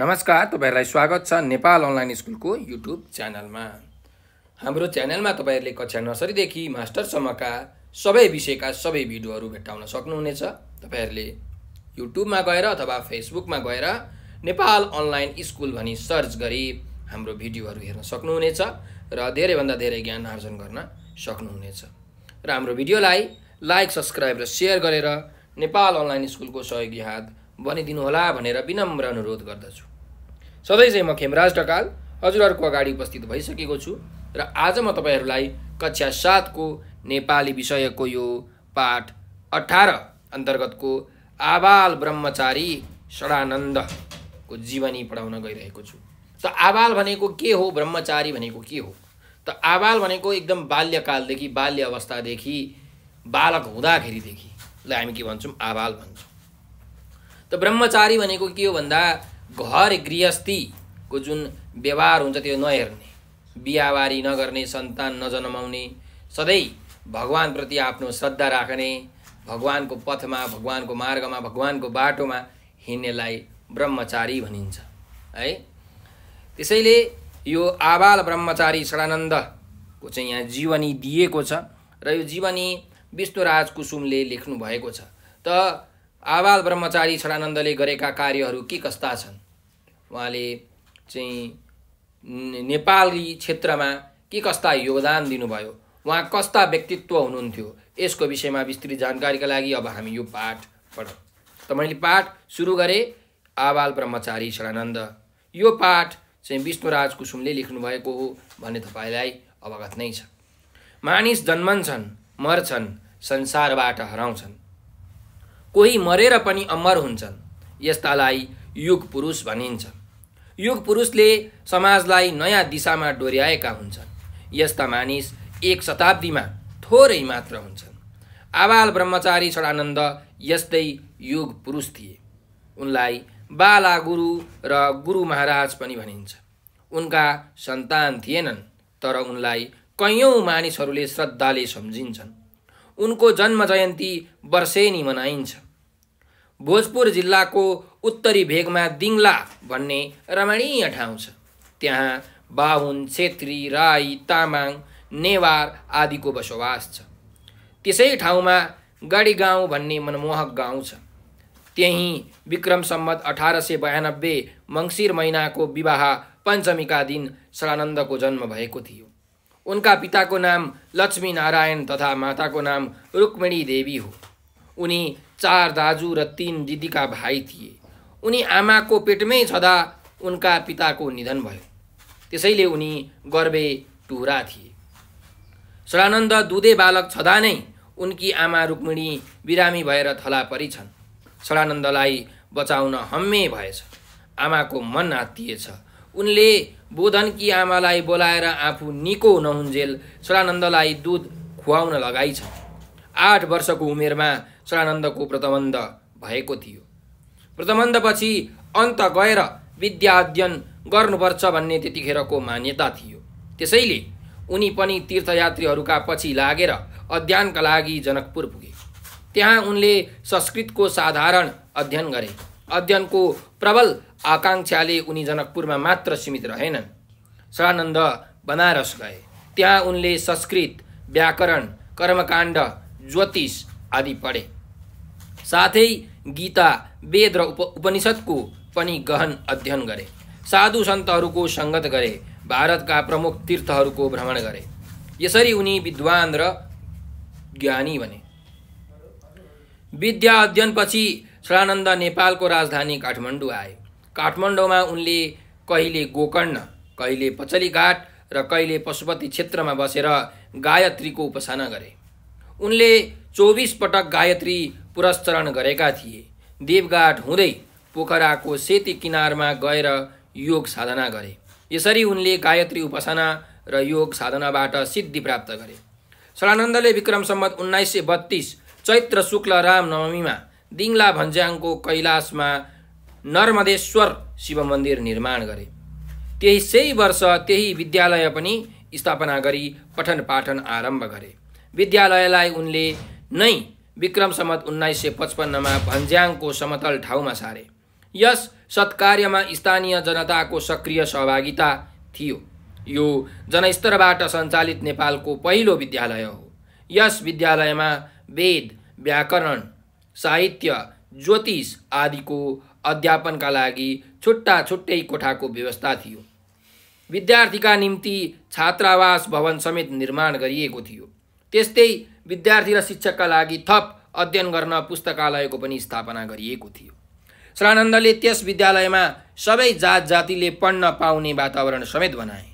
नमस्कार तपाईँहरूलाई स्वागत छ नेपाल अनलाइन स्कुलको युट्युब च्यानलमा हाम्रो च्यानलमा तपाईँहरूले कक्षा नर्सरीदेखि मास्टरसम्मका सबै विषयका सबै भिडियोहरू भेट्टाउन सक्नुहुनेछ तपाईँहरूले युट्युबमा गएर अथवा फेसबुकमा गएर नेपाल अनलाइन स्कुल भनी सर्च गरी हाम्रो भिडियोहरू हेर्न सक्नुहुनेछ र धेरैभन्दा धेरै ज्ञान आर्जन गर्न सक्नुहुनेछ र हाम्रो भिडियोलाई लाइक सब्सक्राइब र सेयर गरेर नेपाल अनलाइन स्कुलको सहयोगी हात भनिदिनुहोला भनेर विनम्र अनुरोध गर्दछु सधैँ चाहिँ म खेमराज ढकाल हजुरहरूको अगाडि उपस्थित भइसकेको छु र आज म तपाईँहरूलाई कक्षा सातको नेपाली विषयको यो पाठ अठार अन्तर्गतको आबाल ब्रह्मचारी षडानन्दको जीवनी पढाउन गइरहेको छु त आबाल भनेको के हो ब्रह्मचारी भनेको के हो त आबाल भनेको एकदम बाल्यकालदेखि बाल्य अवस्थादेखि बालक हुँदाखेरिदेखिलाई हामी के भन्छौँ आबाल भन्छौँ त ब्रह्मचारी भनेको के हो भन्दा घर गृहस्थीको जुन व्यवहार हुन्छ त्यो नहेर्ने बिहाबारी नगर्ने सन्तान नजन्माउने सधैँ भगवान्प्रति आफ्नो श्रद्धा राख्ने भगवान्को पथमा भगवान्को मार्गमा भगवान्को बाटोमा हिँड्नेलाई ब्रह्मचारी भनिन्छ है त्यसैले यो आबाल ब्रह्मचारी सडानन्दको चाहिँ यहाँ जीवनी दिएको छ र यो जीवनी विष्णुराज कुसुमले लेख्नु भएको छ त आबाल ब्रह्मचारी छडानन्दले गरेका कार्यहरू के कस्ता छन् उहाँले चाहिँ नेपाली क्षेत्रमा के कस्ता योगदान दिनुभयो उहाँ कस्ता व्यक्तित्व हुनुहुन्थ्यो यसको विषयमा विस्तृत जानकारीका लागि अब हामी यो पाठ पढौँ त मैले पाठ सुरु गरेँ आबाल ब्रह्मचारी छडानन्द यो पाठ चाहिँ विष्णुराज कुसुमले लेख्नुभएको हो भन्ने तपाईँलाई अवगत नै छ मानिस जन्मन्छन् मर्छन् संसारबाट हराउँछन् कोही मरेर पनि अमर हुन्छन् यस्तालाई युग पुरुष भनिन्छ युग पुरुषले समाजलाई नयाँ दिशामा डोर्याएका हुन्छन् यस्ता मानिस एक शताब्दीमा थोरै मात्र हुन्छन् आबाल ब्रह्मचारी छडानन्द यस्तै युग पुरुष थिए उनलाई बाला गुरु र गुरु महाराज पनि भनिन्छ उनका सन्तान थिएनन् तर उनलाई कैयौँ मानिसहरूले श्रद्धाले सम्झिन्छन् उनको जन्म जयन्ती वर्षेनी मनाइन्छ भोजपुर जिल्लाको उत्तरी भेगमा दिङ्ला भन्ने रमणीय ठाउँ छ त्यहाँ बाहुन छेत्री राई तामाङ नेवार आदिको बसोबास छ त्यसै ठाउँमा गढी गाउँ भन्ने मनमोहक गाउँ छ त्यही विक्रम सम्मत अठार सय बयानब्बे मङ्सिर महिनाको विवाह पञ्चमीका दिन सडानन्दको जन्म भएको थियो उनका पिताको नाम लक्ष्मी नारायण तथा माताको नाम रुक्मिणी देवी हो उनी चार दाजु र तिन दिदीका भाइ थिए उनी आमाको पेटमै छँदा उनका पिताको निधन भयो त्यसैले उनी गर्वे टुरा थिए सडानन्द दुधे बालक छँदा नै उनकी आमा रुक्मिणी बिरामी भएर थला परिछन् सडानन्दलाई बचाउन हम्मे भएछ आमाको मन आत्तिएछ उनले बोधनकी आमालाई बोलाएर आफू निको नहुन्जेल छोरानन्दलाई दुध खुवाउन लगाइछ आठ वर्षको उमेरमा छोरानन्दको प्रतबन्ध भएको थियो प्रतबन्धपछि अन्त गएर विद्या अध्ययन गर्नुपर्छ भन्ने त्यतिखेरको मान्यता थियो त्यसैले उनी पनि तीर्थयात्रीहरूका पछि लागेर अध्ययनका लागि जनकपुर पुगे त्यहाँ उनले संस्कृतको साधारण अध्ययन गरे अध्ययनको प्रबल आकाङ्क्षाले उनी जनकपुरमा मात्र सीमित रहेनन् सदानन्द बनारस गए त्यहाँ उनले संस्कृत व्याकरण कर्मकाण्ड ज्योतिष आदि पढे साथै गीता वेद र उप उपनिषद्को पनि गहन अध्ययन गरे साधु सन्तहरूको सङ्गत गरे भारतका प्रमुख तीर्थहरूको भ्रमण गरे यसरी उनी विद्वान र ज्ञानी बने विद्या अध्ययनपछि सदानन्द नेपालको राजधानी काठमाडौँ आए काठमाडौँमा उनले कहिले गोकर्ण कहिले पचलीघाट र कहिले पशुपति क्षेत्रमा बसेर गायत्रीको उपासना गरे उनले चौबिस पटक गायत्री पुरस्चरण गरेका थिए देवघाट हुँदै पोखराको सेती किनारमा गएर योग साधना गरे यसरी उनले गायत्री उपासना र योग साधनाबाट सिद्धि प्राप्त गरे सडानन्दले विक्रम सम्मत उन्नाइस सय बत्तिस चैत्र शुक्ल राम नवमीमा दिङ्ला भन्ज्याङको कैलाशमा नर्मदेश्वर शिव मन्दिर निर्माण गरे त्यही सही वर्ष त्यही विद्यालय पनि स्थापना गरी पठन पाठन आरम्भ गरे विद्यालयलाई उनले नै विक्रम सम्मत उन्नाइस सय पचपन्नमा भन्ज्याङको समतल ठाउँमा सारे यस सत्कार्यमा स्थानीय जनताको सक्रिय सहभागिता थियो यो जनस्तरबाट सञ्चालित नेपालको पहिलो विद्यालय हो यस विद्यालयमा वेद व्याकरण साहित्य ज्योतिष आदिको अध्यापनका लागि छुट्टा छुट्टै कोठाको व्यवस्था थियो विद्यार्थीका निम्ति छात्रावास भवन समेत निर्माण गरिएको थियो त्यस्तै विद्यार्थी र शिक्षकका लागि थप अध्ययन गर्न पुस्तकालयको पनि स्थापना गरिएको थियो श्रानन्दले त्यस विद्यालयमा सबै जात जातिले पढ्न पाउने वातावरण समेत बनाए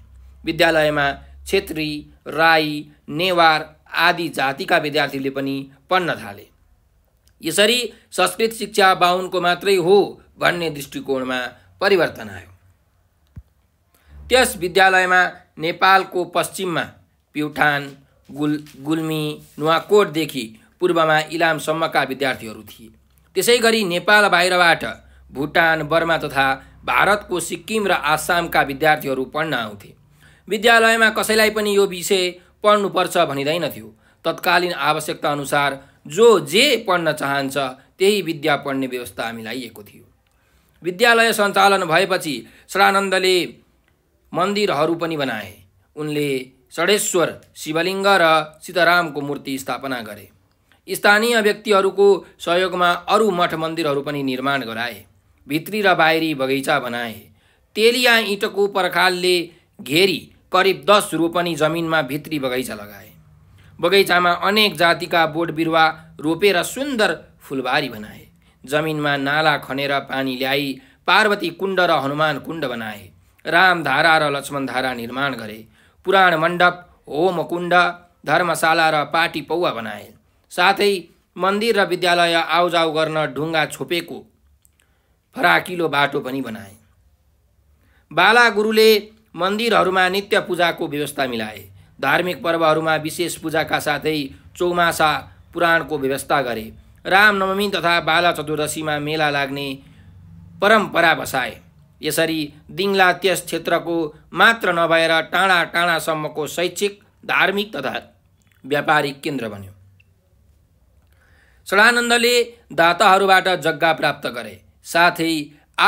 विद्यालयमा क्षेत्री राई नेवार आदि जातिका विद्यार्थीले पनि पढ्न थाले यसरी संस्कृत शिक्षा बाहुनको मात्रै हो भन्ने दृष्टिकोणमा परिवर्तन आयो त्यस विद्यालयमा नेपालको पश्चिममा प्युठान गुल गुल्मी नुवाकोटदेखि पूर्वमा इलामसम्मका विद्यार्थीहरू थिए त्यसै गरी नेपाल बाहिरबाट भुटान बर्मा तथा भारतको सिक्किम र आसामका विद्यार्थीहरू पढ्न आउँथे विद्यालयमा कसैलाई पनि यो विषय पढ्नुपर्छ भनिँदैनथ्यो तत्कालीन आवश्यकताअनुसार जो जे पढ्न चाहन्छ त्यही विद्या पढ्ने व्यवस्था हामीलाई मिलाइएको थियो विद्यालय सञ्चालन भएपछि श्रानन्दले मन्दिरहरू पनि बनाए उनले षडेश्वर शिवलिङ्ग र सीतारामको मूर्ति स्थापना गरे स्थानीय व्यक्तिहरूको सहयोगमा अरू मठ मन्दिरहरू पनि निर्माण गराए भित्री र बाहिरी बगैँचा बनाए तेलिया इँटको पर्खालले घेरी करिब दस रोपनी जमिनमा भित्री बगैँचा लगाए बगैँचामा अनेक जातिका बोट बिरुवा रोपेर सुन्दर फुलबारी बनाए जमिनमा नाला खनेर पानी ल्याई पार्वती कुण्ड र हनुमान कुण्ड बनाए रामधारा र लक्ष्मण धारा निर्माण गरे पुराण मण्डप होम कुण्ड धर्मशाला र पाटी पौवा बनाए साथै मन्दिर र विद्यालय आउजाउ गर्न ढुङ्गा छोपेको फराकिलो बाटो पनि बनाए बाला गुरुले मन्दिरहरूमा नित्य पूजाको व्यवस्था मिलाए धार्मिक पर्वहरूमा विशेष पूजाका साथै चौमासा पुराणको व्यवस्था गरे रामनवमी तथा बाला चतुर्दशीमा मेला लाग्ने परम्परा बसाए यसरी दिङ्ला त्यस क्षेत्रको मात्र नभएर टाढा टाढासम्मको शैक्षिक धार्मिक तथा व्यापारिक केन्द्र बन्यो सडानन्दले दाताहरूबाट जग्गा प्राप्त गरे साथै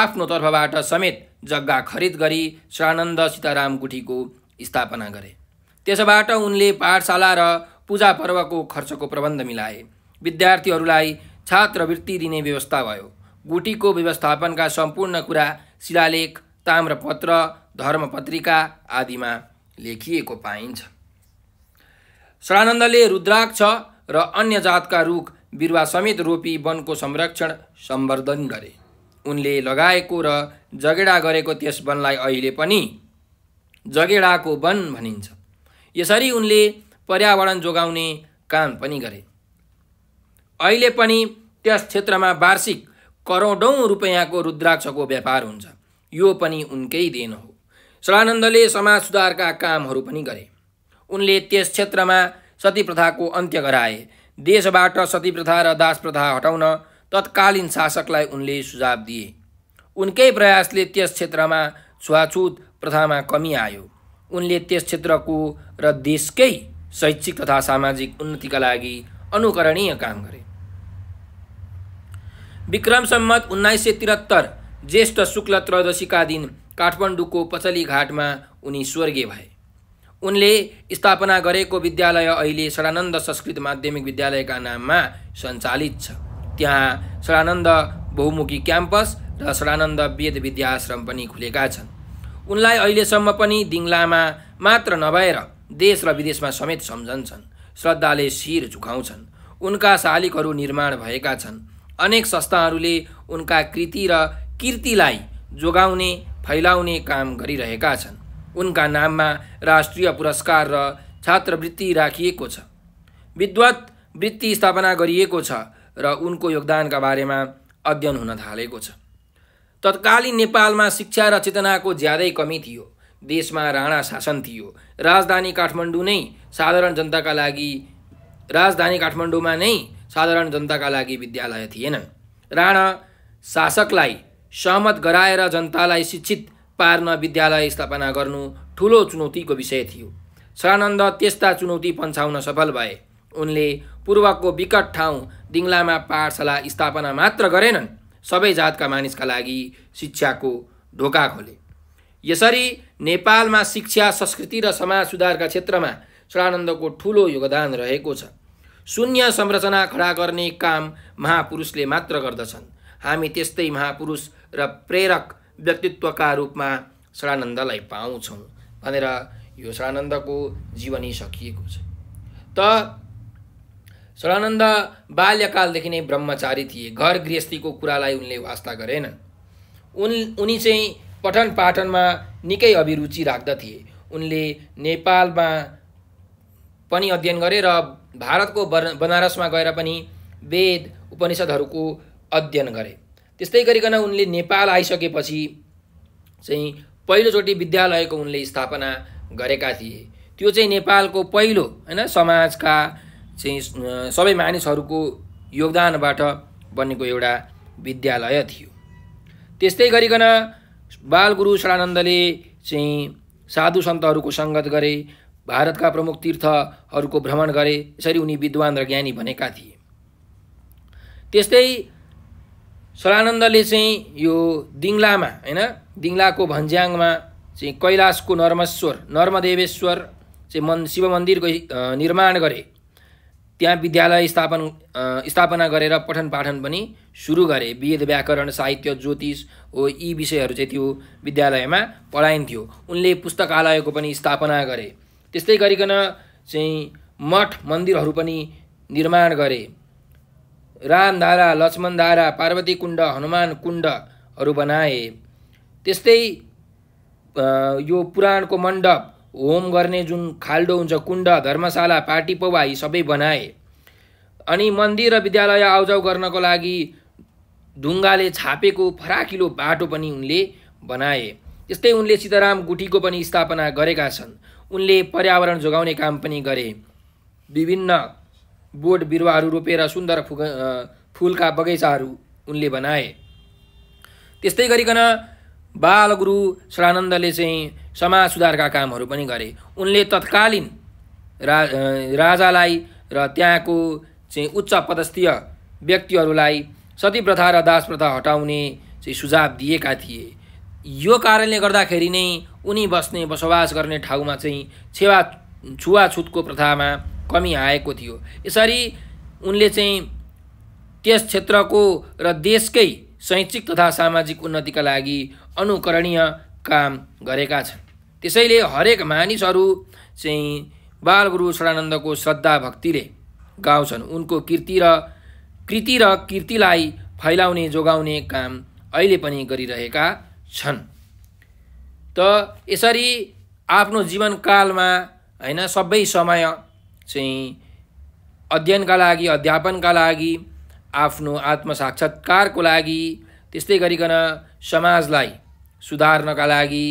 आफ्नो तर्फबाट समेत जग्गा खरिद गरी सडानन्द सीताराम स्थापना गरे त्यसबाट उनले पाठशाला र पूजा पर्वको खर्चको प्रबन्ध मिलाए विद्यार्थीहरूलाई छात्रवृत्ति दिने व्यवस्था भयो गुटीको व्यवस्थापनका सम्पूर्ण कुरा शिलालेख ताम्रपत्र धर्मपत्रिका आदिमा लेखिएको पाइन्छ सडानन्दले रुद्राक्ष र अन्य जातका रुख बिरुवा समेत रोपी वनको संरक्षण सम्वर्धन गरे उनले लगाएको र जगेडा गरेको त्यस वनलाई अहिले पनि जगेडाको वन भनिन्छ यसरी उनले पर्यावरण जोगाउने काम पनि गरे अहिले पनि त्यस क्षेत्रमा वार्षिक करोडौँ रुपियाँको रुद्राक्षको व्यापार हुन्छ यो पनि उनकै देन हो सदानन्दले समाज सुधारका कामहरू पनि गरे उनले त्यस क्षेत्रमा सती प्रथाको अन्त्य गराए देशबाट सती प्रथा र दास प्रथा हटाउन तत्कालीन शासकलाई उनले सुझाव दिए उनकै प्रयासले त्यस क्षेत्रमा छुवाछुत प्रथामा कमी आयो उनले त्यस क्षेत्रको र देशकै शैक्षिक तथा सामाजिक उन्नतिका लागि अनुकरणीय काम गरे विक्रम सम्मत उन्नाइस सय त्रिहत्तर ज्येष्ठ शुक्ल त्रयोदशीका दिन काठमाडौँको पचली घाटमा उनी स्वर्गीय भए उनले स्थापना गरेको विद्यालय अहिले सडानन्द संस्कृत माध्यमिक विद्यालयका नाममा सञ्चालित छ त्यहाँ सडानन्द बहुमुखी क्याम्पस र सडानन्द वेद विद्याश्रम पनि खुलेका छन् उनलाई अहिलेसम्म पनि दिङ्लामा मात्र नभएर देश र विदेशमा समेत सम्झन्छन् श्रद्धाले शिर झुकाउँछन् उनका शालिकहरू निर्माण भएका छन् अनेक संस्थाहरूले उनका कृति र कीर्तिलाई जोगाउने फैलाउने काम गरिरहेका छन् उनका नाममा राष्ट्रिय पुरस्कार र छात्रवृत्ति राखिएको छ विद्वत वृत्ति स्थापना गरिएको छ र उनको योगदानका बारेमा अध्ययन हुन थालेको छ तत्कालीन नेपालमा शिक्षा र चेतनाको ज्यादै कमी थियो देशमा राणा शासन थियो राजधानी काठमाडौँ नै साधारण जनताका लागि राजधानी काठमाडौँमा नै साधारण जनताका लागि विद्यालय थिएनन् राणा शासकलाई सहमत गराएर जनतालाई शिक्षित पार्न विद्यालय स्थापना गर्नु ठुलो चुनौतीको विषय थियो सदानन्द त्यस्ता चुनौती पन्छाउन सफल भए उनले पूर्वको विकट ठाउँ दिङ्लामा पाठशाला स्थापना मात्र गरेनन् सबै जातका मानिसका लागि शिक्षाको ढोका खोले यसरी नेपालमा शिक्षा संस्कृति र समाज सुधारका क्षेत्रमा सडानन्दको ठुलो योगदान रहेको छ शून्य संरचना खडा गर्ने काम महापुरुषले मात्र गर्दछन् हामी त्यस्तै महापुरुष र प्रेरक व्यक्तित्वका रूपमा सडानन्दलाई पाउँछौँ भनेर यो सडानन्दको जीवनी सकिएको छ त सदानन्द बाल्यकालदेखि नै ब्रह्मचारी थिए घर गृहस्थीको कुरालाई उनले वास्ता गरेनन् उन उनी चाहिँ पठन पाठनमा निकै अभिरुचि राख्दथे उनले नेपालमा पनि अध्ययन गरे र भारतको बनारसमा गएर पनि वेद उपनिषद्हरूको अध्ययन गरे त्यस्तै गरिकन उनले नेपाल आइसकेपछि चाहिँ पहिलोचोटि विद्यालयको उनले स्थापना गरेका थिए त्यो चाहिँ नेपालको पहिलो होइन समाजका चाहिँ सबै मानिसहरूको योगदानबाट बनेको एउटा विद्यालय थियो त्यस्तै गरिकन बालगुरु सरानन्दले चाहिँ साधु सन्तहरूको सङ्गत गरे भारतका प्रमुख तीर्थहरूको भ्रमण गरे यसरी उनी विद्वान र ज्ञानी भनेका थिए त्यस्तै सरानन्दले चाहिँ यो दिङ्लामा होइन दिङ्लाको भन्ज्याङमा चाहिँ कैलाशको नर्मेश्वर नर्मदेवेश्वर चाहिँ मन शिव मन्दिरको निर्माण गरे त्यहाँ विद्यालय स्थापन स्थापना गरेर पठन पाठन पनि सुरु गरे वेद व्याकरण साहित्य ज्योतिष हो यी विषयहरू चाहिँ त्यो विद्यालयमा पढाइन्थ्यो उनले पुस्तकालयको पनि स्थापना गरे त्यस्तै गरिकन चाहिँ मठ मन्दिरहरू पनि निर्माण गरे रामधारा लक्ष्मणधारा पार्वती कुण्ड हनुमान कुण्डहरू बनाए त्यस्तै यो पुराणको मण्डप होम गर्ने जुन खाल्डो हुन्छ कुण्ड धर्मशाला पार्टी पौवा यी सबै बनाए अनि मन्दिर र विद्यालय आउजाउ गर्नको लागि ढुङ्गाले छापेको फराकिलो बाटो पनि उनले बनाए त्यस्तै उनले सीताराम गुठीको पनि स्थापना गरेका छन् उनले पर्यावरण जोगाउने काम पनि गरे विभिन्न बोट बिरुवाहरू रोपेर सुन्दर फुग फुलका बगैँचाहरू उनले बनाए त्यस्तै गरिकन बालगुरु सडानन्दले चाहिँ समाज सुधारका कामहरू पनि गरे उनले तत्कालीन रा राजालाई र त्यहाँको चाहिँ उच्च पदस्थीय व्यक्तिहरूलाई सती प्रथा र दास प्रथा हटाउने चाहिँ सुझाव दिएका थिए यो कारणले गर्दाखेरि नै उनी बस्ने बसोबास गर्ने ठाउँमा चाहिँ छेवा छुवाछुतको प्रथामा कमी आएको थियो यसरी उनले चाहिँ त्यस क्षेत्रको र देशकै शैक्षिक तथा सामाजिक उन्नतिका लागि अनुकरणीय काम गरेका छन् त्यसैले हरेक मानिसहरू चाहिँ बालगुरु सडानन्दको श्रद्धा भक्तिले गाउँछन् उनको कृति र कृति र कीर्तिलाई फैलाउने जोगाउने काम अहिले पनि गरिरहेका छन् त यसरी आफ्नो जीवनकालमा होइन सबै समय चाहिँ अध्ययनका लागि अध्यापनका लागि आफ्नो आत्मसाक्षात्कारको लागि त्यस्तै गरिकन समाजलाई सुधार्नका लागि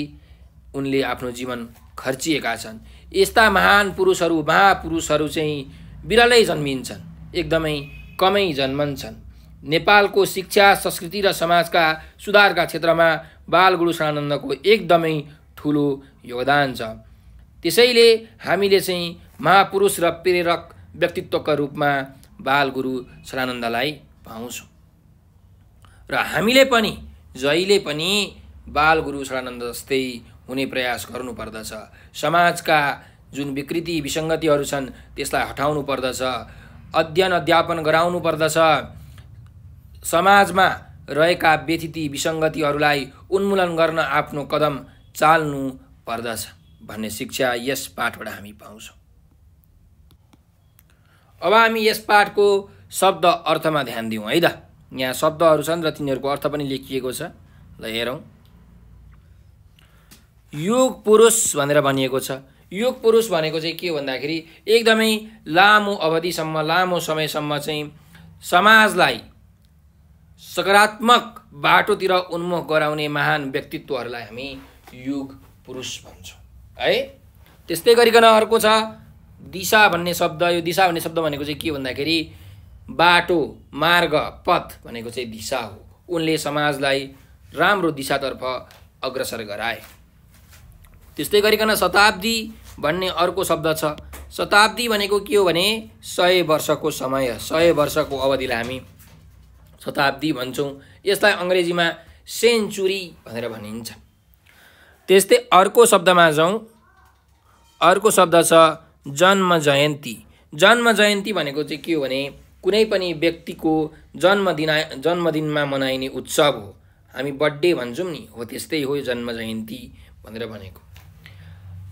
उनले आफ्नो जीवन खर्चिएका छन् यस्ता महान पुरुषहरू महापुरुषहरू चाहिँ बिरलै जन्मिन्छन् एकदमै कमै जन्मन्छन् नेपालको शिक्षा संस्कृति र समाजका सुधारका क्षेत्रमा बालगुरु सानन्दको एकदमै ठुलो योगदान छ त्यसैले हामीले चाहिँ महापुरुष र प्रेरक व्यक्तित्वका रूपमा बालगुरु सदानन्दलाई पाउँछौँ र हामीले पनि जहिले पनि बाल गुरु शरानन्द जस्तै हुने प्रयास गर्नुपर्दछ समाजका जुन विकृति विसङ्गतिहरू छन् त्यसलाई हटाउनु पर्दछ अध्ययन अध्यापन गराउनु पर्दछ समाजमा रहेका व्यथिति विसङ्गतिहरूलाई उन्मूलन गर्न आफ्नो कदम चाल्नु पर्दछ भन्ने शिक्षा यस पाठबाट हामी पाउँछौँ अब हामी यस पाठको शब्द अर्थमा ध्यान दिउँ है त यहाँ शब्दहरू छन् र तिनीहरूको अर्थ पनि लेखिएको छ ल हेरौँ योग पुरुष भनेर भनिएको छ योग पुरुष भनेको चाहिँ के भन्दाखेरि एकदमै लामो अवधिसम्म लामो समयसम्म चाहिँ समाजलाई सकारात्मक बाटोतिर उन्मुख गराउने महान व्यक्तित्वहरूलाई हामी युग पुरुष भन्छौँ है त्यस्तै गरिकन अर्को छ दिशा भन्ने शब्द यो दिशा भन्ने शब्द भनेको चाहिँ के भन्दाखेरि बाटो मार्ग पथ भनेको चाहिँ दिशा हो उनले समाजलाई राम्रो दिशातर्फ अग्रसर गराए त्यस्तै गरिकन शताब्दी भन्ने अर्को शब्द छ शताब्दी भनेको के हो भने सय वर्षको समय सय वर्षको अवधिलाई हामी शताब्दी भन्छौँ यसलाई अङ्ग्रेजीमा सेन्चुरी भनेर भनिन्छ त्यस्तै अर्को शब्दमा जाउँ अर्को शब्द छ जन्म जयन्ती जन्म जयन्ती भनेको चाहिँ के हो भने कुनै पनि व्यक्तिको जन्मदिन जन्मदिनमा मनाइने उत्सव हो हामी बर्थडे भन्छौँ नि हो त्यस्तै हो यो जन्म जयन्ती भनेर भनेको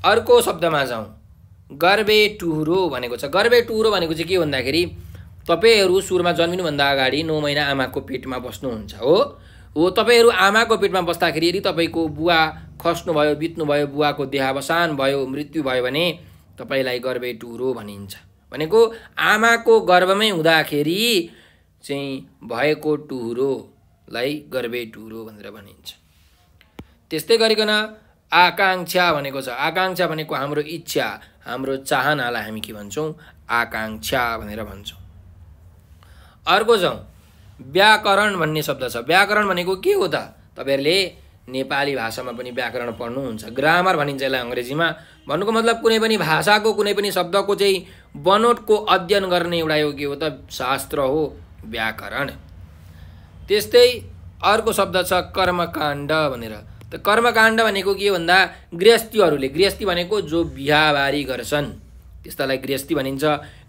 अर्को शब्दमा जाउँ गर्वे टुहुरो भनेको छ गर्वे टुहुरो भनेको चाहिँ के भन्दाखेरि तपाईँहरू सुरुमा जन्मिनुभन्दा अगाडि नौ महिना आमाको पेटमा बस्नुहुन्छ हो हो तपाईँहरू आमाको पेटमा बस्दाखेरि यदि तपाईँको बुवा खस्नुभयो बित्नुभयो बुवाको देहावसान भयो मृत्यु भयो भने तपाईँलाई गर्वे टुरो भनिन्छ भनेको आमाको गर्वमै हुँदाखेरि चाहिँ भएको टुरोलाई गर्वे टुरो भनेर भनिन्छ त्यस्तै गरिकन आकाङ्क्षा भनेको छ आकाङ्क्षा भनेको हाम्रो इच्छा हाम्रो चाहनालाई हामी के भन्छौँ आकाङ्क्षा भनेर भन्छौँ अर्को छौँ व्याकरण भन्ने शब्द छ व्याकरण भनेको के हो त तपाईँहरूले नेपाली भाषामा पनि व्याकरण पढ्नुहुन्छ ग्रामर भनिन्छ यसलाई अङ्ग्रेजीमा भन्नुको मतलब कुनै पनि भाषाको कुनै पनि शब्दको चाहिँ बनोटको अध्ययन गर्ने एउटा यो के हो त शास्त्र हो व्याकरण त्यस्तै अर्को शब्द छ कर्मकाण्ड भनेर त कर्मकाण्ड भनेको के भन्दा गृहस्थीहरूले गृहस्थी भनेको जो बिहाबारी गर्छन् त्यस्तालाई गृहस्थी भनिन्छ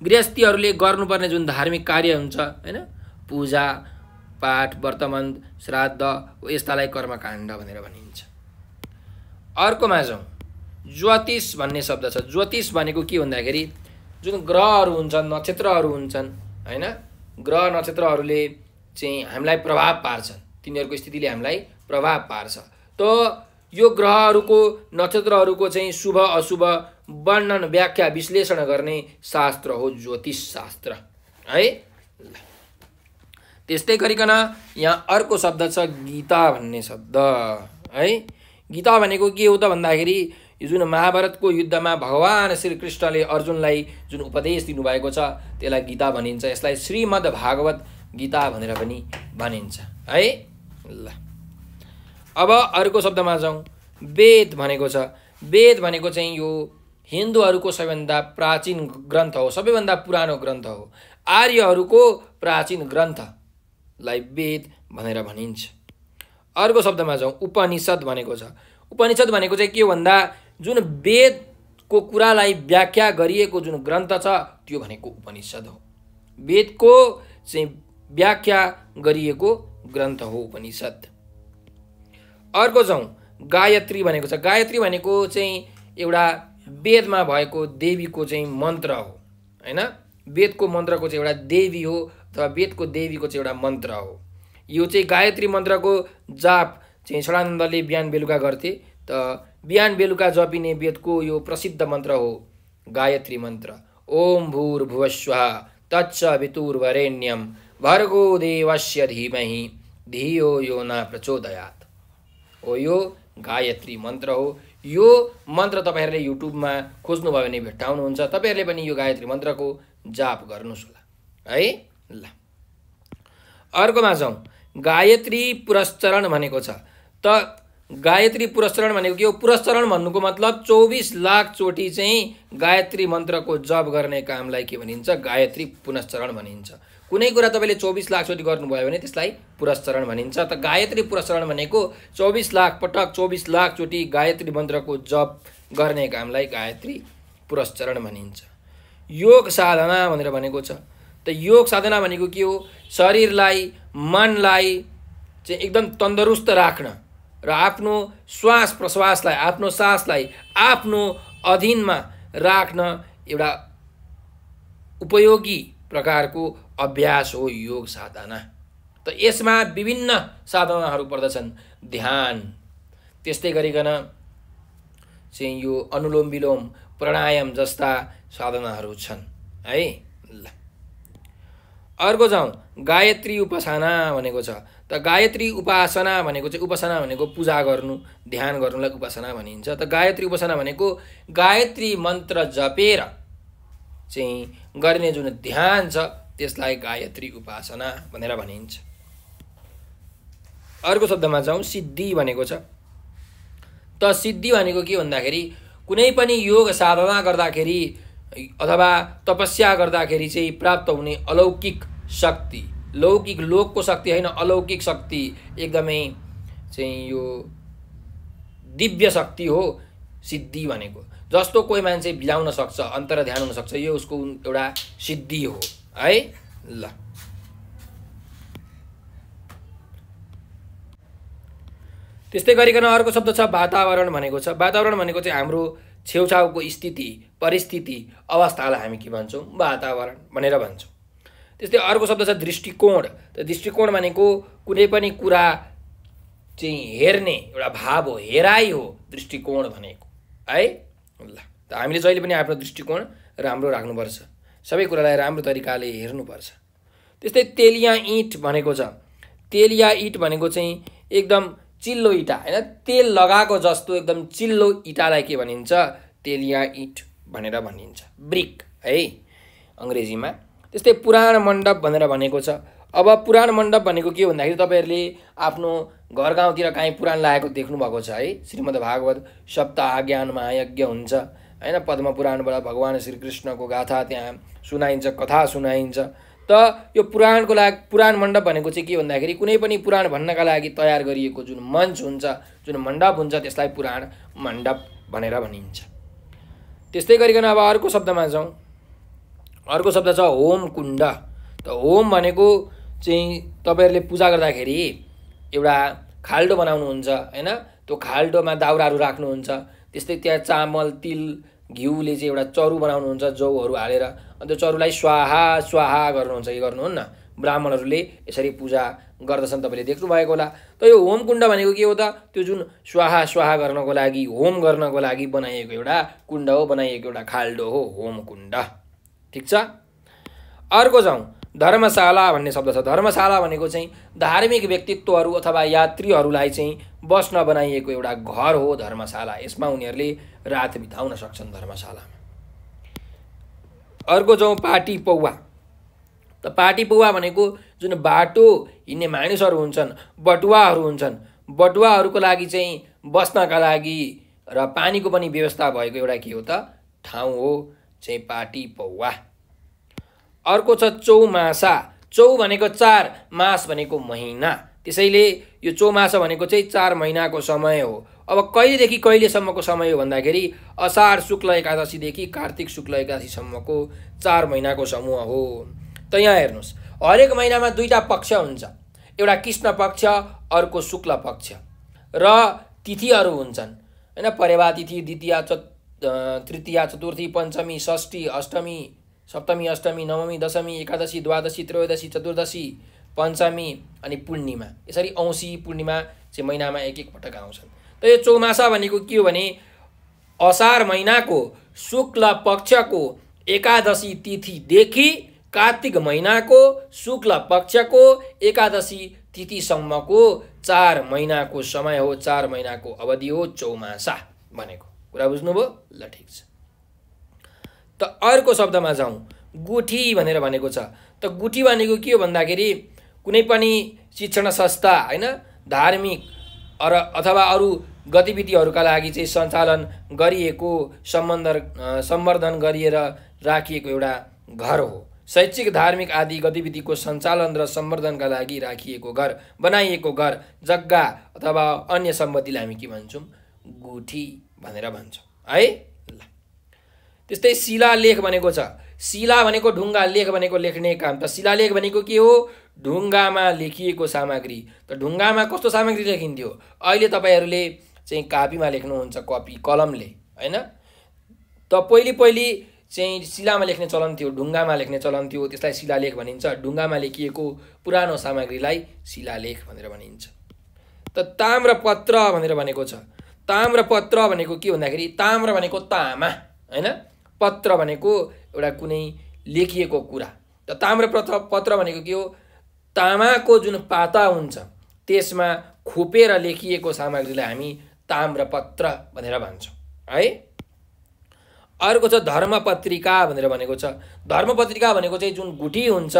गृहस्थीहरूले गर्नुपर्ने जुन धार्मिक कार्य हुन्छ होइन पूजा पाठ वर्तमान श्राद्ध यस्तालाई कर्मकाण्ड भनेर भनिन्छ अर्कोमा जाउँ ज्योतिष भन्ने शब्द छ ज्योतिष भनेको के भन्दाखेरि जुन ग्रहहरू हुन्छन् नक्षत्रहरू हुन्छन् होइन ग्रह नक्षत्रहरूले चाहिँ हामीलाई प्रभाव पार्छन् तिनीहरूको स्थितिले हामीलाई प्रभाव पार्छ त यो ग्रहहरूको नक्षत्रहरूको चाहिँ शुभ अशुभ वर्णन व्याख्या विश्लेषण गर्ने शास्त्र हो ज्योतिष शास्त्र है त्यस्तै गरिकन यहाँ अर्को शब्द छ गीता भन्ने शब्द है गीता भनेको के हो त भन्दाखेरि जुन महाभारतको युद्धमा भगवान् श्रीकृष्णले अर्जुनलाई जुन उपदेश दिनुभएको छ त्यसलाई गीता भनिन्छ यसलाई श्रीमद् भागवत गीता भनेर पनि भनिन्छ है ल अब अर्को शब्दमा जाउँ वेद भनेको छ वेद भनेको चाहिँ यो हिन्दूहरूको सबैभन्दा प्राचीन ग्रन्थ हो सबैभन्दा पुरानो ग्रन्थ हो आर्यहरूको प्राचीन ग्रन्थलाई वेद भनेर भनिन्छ अर्को शब्दमा जाउँ उपनिषद भनेको छ उपनिषद भनेको चाहिँ के भन्दा जुन वेदको कुरालाई व्याख्या गरिएको जुन ग्रन्थ छ त्यो भनेको उपनिषद हो वेदको चाहिँ व्याख्या गरिएको ग्रन्थ हो उपनिषद अर्को जाउँ गायत्री भनेको छ गायत्री भनेको चाहिँ एउटा वेदमा भएको देवीको चाहिँ मन्त्र हो होइन वेदको मन्त्रको चाहिँ एउटा देवी हो अथवा वेदको देवीको चाहिँ एउटा मन्त्र हो यो चाहिँ गायत्री मन्त्रको जाप चाहिँ सडानन्दले बिहान बेलुका गर्थे त बिहान बेलुका जपिने वेदको यो प्रसिद्ध मन्त्र हो गायत्री मन्त्र ओम भूर भुवस्व तच्च भितुर्भरेण्यम भर्गो देवस्य धीमहि धियो यो न प्रचोदयात् हो यो गायत्री मन्त्र हो यो मन्त्र तपाईँहरूले युट्युबमा खोज्नुभयो भने भेट्टाउनुहुन्छ तपाईँहरूले पनि यो गायत्री मन्त्रको जाप गर्नुहोस् होला है ल अर्कोमा जाउँ गायत्री पुरस्चरण भनेको छ त गायत्री पुरस्चरण भनेको के हो पुरस्चरण भन्नुको मतलब चौबिस लाखचोटि चाहिँ गायत्री मन्त्रको जप गर्ने कामलाई के भनिन्छ गायत्री पुनश्चरण भनिन्छ कुनै कुरा तपाईँले चौबिस जति गर्नुभयो भने त्यसलाई पुरस्चरण भनिन्छ त गायत्री पुरस्चरण भनेको चौबिस लाख पटक चौबिस लाखचोटि गायत्री मन्त्रको जप गर्ने कामलाई गायत्री पुरस्चरण भनिन्छ योग साधना भनेर भनेको छ त योग साधना भनेको के हो शरीरलाई मनलाई चाहिँ एकदम तन्दुरुस्त राख्न र आफ्नो श्वास प्रश्वासलाई आफ्नो सासलाई आफ्नो अधीनमा राख्न एउटा उपयोगी प्रकारको अभ्यास हो योग साधना त यसमा विभिन्न साधनाहरू पर्दछन् ध्यान त्यस्तै गरिकन चाहिँ यो अनुलोम विलोम प्राणायाम जस्ता साधनाहरू छन् है ल अर्को जाउँ गायत्री उपासना भनेको छ त गायत्री उपासना भनेको चाहिँ उपासना भनेको पूजा गर्नु ध्यान गर्नुलाई उपासना भनिन्छ त गायत्री उपासना भनेको गायत्री मन्त्र जपेर चाहिँ गर्ने जुन ध्यान छ त्यसलाई गायत्री उपासना भनेर भनिन्छ अर्को शब्दमा जाउँ सिद्धि भनेको छ त सिद्धि भनेको के भन्दाखेरि कुनै पनि योग साधना गर्दाखेरि अथवा तपस्या गर्दाखेरि चाहिँ प्राप्त हुने अलौकिक शक्ति लौकिक लोकको शक्ति होइन अलौकिक शक्ति एकदमै चाहिँ यो दिव्य शक्ति हो सिद्धि भनेको जस्तो कोही मान्छे बिलाउन सक्छ अन्तर ध्यान हुनसक्छ यो उसको एउटा सिद्धि हो है ल त्यस्तै गरिकन अर्को शब्द छ वातावरण भनेको छ वातावरण भनेको चाहिँ हाम्रो छेउछाउको स्थिति परिस्थिति अवस्थालाई हामी के भन्छौँ वातावरण भनेर भन्छौँ त्यस्तै अर्को शब्द छ दृष्टिकोण त दृष्टिकोण भनेको कुनै पनि कुरा चाहिँ हेर्ने एउटा भाव हो हेराइ हो दृष्टिकोण भनेको है ल त हामीले जहिले पनि आफ्नो दृष्टिकोण राम्रो राख्नुपर्छ सबै कुरालाई राम्रो तरिकाले हेर्नुपर्छ त्यस्तै तेलिया इँट भनेको छ तेलिया इँट भनेको चाहिँ एकदम चिल्लो इँटा होइन तेल लगाएको जस्तो एकदम चिल्लो इँटालाई के भनिन्छ तेलिया इँट भनेर भनिन्छ ब्रिक है अङ्ग्रेजीमा त्यस्तै पुराण मण्डप भनेर भनेको छ अब पुराण मण्डप भनेको के भन्दाखेरि तपाईँहरूले आफ्नो घर गाउँतिर काहीँ पुराण लागेको देख्नुभएको छ है श्रीमद् भागवत सप्ताह ज्ञानमा यज्ञ हुन्छ होइन पद्मपुराणबाट भगवान् श्रीकृष्णको गाथा त्यहाँ सुनाइन्छ कथा सुनाइन्छ त यो पुराणको लागि पुराण मण्डप भनेको चाहिँ के भन्दाखेरि कुनै पनि पुराण भन्नका लागि तयार गरिएको जुन मञ्च हुन्छ जुन मण्डप हुन्छ त्यसलाई पुराण मण्डप भनेर भनिन्छ त्यस्तै गरिकन अब अर्को शब्दमा जाउँ अर्को शब्द छ होम कुण्ड त होम भनेको चाहिँ तपाईँहरूले पूजा गर्दाखेरि एउटा खाल्डो बनाउनुहुन्छ होइन त्यो खाल्डोमा दाउराहरू राख्नुहुन्छ त्यस्तै त्यहाँ चामल तिल घिउले चाहिँ एउटा चरु बनाउनुहुन्छ जौहरू हालेर अन्त चरुलाई स्वाहा स्वाहा गर्नुहुन्छ के गर्नुहुन्न ब्राह्मणहरूले यसरी पूजा गर्दछन् तपाईँले देख्नुभएको होला त यो होमकुण्ड भनेको के हो त त्यो जुन स्वाहा स्वाहा गर्नको लागि होम गर्नको लागि बनाइएको एउटा कुण्ड हो बनाइएको एउटा खाल्डो हो होमकुण्ड ठिक छ अर्को जाउँ धर्मशाला भन्ने शब्द छ धर्मशाला भनेको चाहिँ धार्मिक व्यक्तित्वहरू अथवा यात्रीहरूलाई चाहिँ बस्न बनाइएको एउटा घर हो धर्मशाला यसमा उनीहरूले रात बिताउन सक्छन् धर्मशालामा अर्को जाउँ पाटी पौवा त पाटी पौवा भनेको जुन बाटो हिँड्ने मानिसहरू हुन्छन् बटुवाहरू हुन्छन् बटुवाहरूको लागि चाहिँ बस्नका लागि र पानीको पनि व्यवस्था भएको एउटा के हो त ठाउँ हो चाहिँ पाटी पौवा अर्को छ चौमासा चौ भनेको चार मास भनेको महिना त्यसैले यो चौमासा भनेको चाहिँ चार महिनाको समय हो अब कहिलेदेखि कहिलेसम्मको समय हो भन्दाखेरि असार शुक्ल एकादशीदेखि कार्तिक शुक्ल एकादशीसम्मको चार महिनाको समूह हो त यहाँ हेर्नुहोस् हरेक महिनामा दुईवटा पक्ष हुन्छ एउटा कृष्ण पक्ष अर्को शुक्ल पक्ष र तिथिहरू हुन्छन् होइन परेवा तिथि द्वितीय चत तृतीया चतुर्थी पञ्चमी षष्ठी अष्टमी सप्तमी अष्टमी नवमी दशमी एकादशी द्वादशी त्रयोदशी चतुर्दशी पञ्चमी अनि पूर्णिमा यसरी औँसी पूर्णिमा चाहिँ महिनामा एक एकपटक आउँछन् त यो चौमासा भनेको के हो भने असार महिनाको शुक्ल पक्षको एकादशी तिथिदेखि कार्तिक महिनाको शुक्ल पक्षको एकादशी तिथिसम्मको चार महिनाको समय हो चार महिनाको अवधि हो चौमासा भनेको कुरा बुझ्नुभयो ल ठिक छ त अर्को शब्दमा जाउँ गुठी भनेर भनेको छ त गुठी भनेको के हो भन्दाखेरि कुनै पनि शिक्षण संस्था होइन धार्मिक अर अथवा अरू गतिविधिहरूका लागि चाहिँ सञ्चालन गरिएको सम्बन्ध सम्वर्धन गरिएर राखिएको एउटा घर हो शैक्षिक धार्मिक आदि गतिविधिको सञ्चालन र सम्वर्धनका लागि राखिएको घर बनाइएको घर जग्गा अथवा अन्य सम्पत्तिलाई हामी के भन्छौँ गुठी भनेर भन्छौँ है त्यस्तै शिलालेख भनेको छ शिला भनेको ढुङ्गा लेख भनेको लेख्ने काम त शिलालेख भनेको के हो ढुङ्गामा लेखिएको सामग्री त ढुङ्गामा कस्तो सामग्री लेखिन्थ्यो अहिले तपाईँहरूले चाहिँ कापीमा लेख्नुहुन्छ कपी कलमले होइन त पहिले पहिले चाहिँ शिलामा लेख्ने चलन थियो ढुङ्गामा लेख्ने चलन थियो त्यसलाई शिलालेख भनिन्छ ढुङ्गामा लेखिएको पुरानो सामग्रीलाई शिलालेख भनेर भनिन्छ त ताम्रपत्र भनेर भनेको छ ताम्रपत्र भनेको के भन्दाखेरि ताम्र भनेको तामा होइन पत्र भनेको एउटा कुनै लेखिएको कुरा त ताम्रपत्र पत्र भनेको के हो तामाको जुन पाता हुन्छ त्यसमा खोपेर लेखिएको सामग्रीलाई हामी ताम्रपत्र भनेर भन्छौँ है अर्को छ धर्मपत्रिका भनेर भनेको छ धर्मपत्रिका भनेको चाहिँ जुन गुठी हुन्छ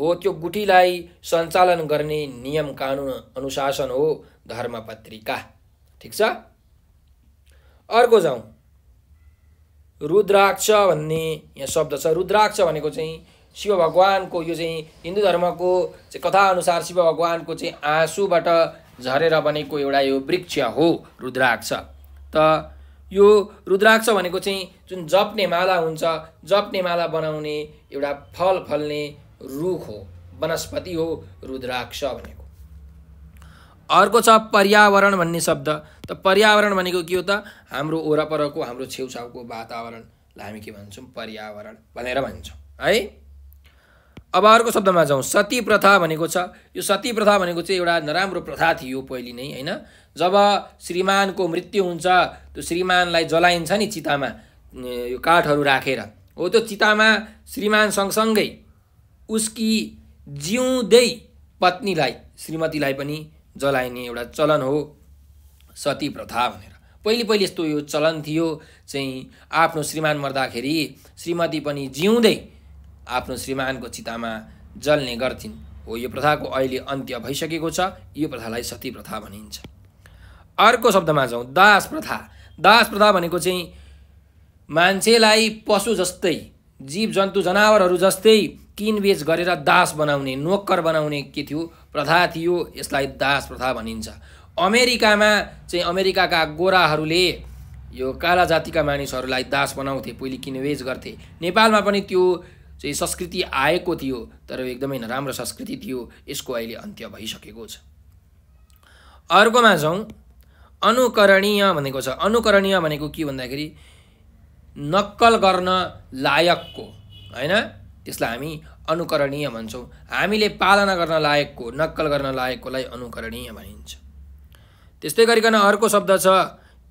हो त्यो गुठीलाई सञ्चालन गर्ने नियम कानुन अनुशासन हो धर्मपत्रिका ठिक छ अर्को जाउँ रुद्राक्ष भन्ने यहाँ शब्द छ रुद्राक्ष भनेको चाहिँ शिव भगवानको यो चाहिँ हिन्दू धर्मको चाहिँ कथाअनुसार शिव भगवानको चाहिँ आँसुबाट झरेर बनेको एउटा यो वृक्ष हो रुद्राक्ष त यो रुद्राक्ष भनेको चाहिँ जुन जप्ने माला हुन्छ जप्ने माला बनाउने एउटा फल फल्ने रुख हो वनस्पति हो रुद्राक्ष भनेको अर्को छ पर्यावरण भन्ने शब्द त पर्यावरण भनेको के हो त हाम्रो वरपरको हाम्रो छेउछाउको वातावरणलाई हामी के भन्छौँ पर्यावरण भनेर भन्छौँ है अब अर्को शब्दमा जाउँ सती प्रथा भनेको छ यो सती प्रथा भनेको चाहिँ एउटा नराम्रो प्रथा थियो पहिले नै होइन जब श्रीमानको मृत्यु हुन्छ त्यो श्रीमानलाई जलाइन्छ नि चितामा यो काठहरू राखेर हो त्यो चितामा श्रीमान सँगसँगै उसकी जिउँदै पत्नीलाई श्रीमतीलाई पनि जलाइने एउटा चलन हो सती प्रथा भनेर पहिले पहिले यस्तो यो चलन थियो चाहिँ आफ्नो श्रीमान मर्दाखेरि श्रीमती पनि जिउँदै आफ्नो श्रीमानको चितामा जल्ने गर्थिन् हो यो प्रथाको अहिले अन्त्य भइसकेको छ यो प्रथालाई सती प्रथा भनिन्छ अर्को शब्दमा जाउँ दास प्रथा दास प्रथा भनेको चाहिँ मान्छेलाई पशु जस्तै जीव जन्तु जनावरहरू जस्तै किनबेच गरेर दास बनाउने नोक्कर बनाउने के थियो प्रथा थियो यसलाई दास प्रथा भनिन्छ अमेरिकामा चाहिँ अमेरिकाका गोराहरूले यो काला जातिका मानिसहरूलाई दास बनाउँथे पहिले किनवेज गर्थे नेपालमा पनि त्यो चाहिँ संस्कृति आएको थियो तर एकदमै नराम्रो संस्कृति थियो यसको अहिले अन्त्य भइसकेको छ अर्कोमा जाउँ अनुकरणीय भनेको छ अनुकरणीय भनेको के भन्दाखेरि नक्कल गर्न लायकको होइन त्यसलाई हामी अनुकरणीय भन्छौँ हामीले पालना गर्न लायकको नक्कल गर्न लायककोलाई अनुकरणीय भनिन्छ त्यस्तै गरिकन अर्को शब्द छ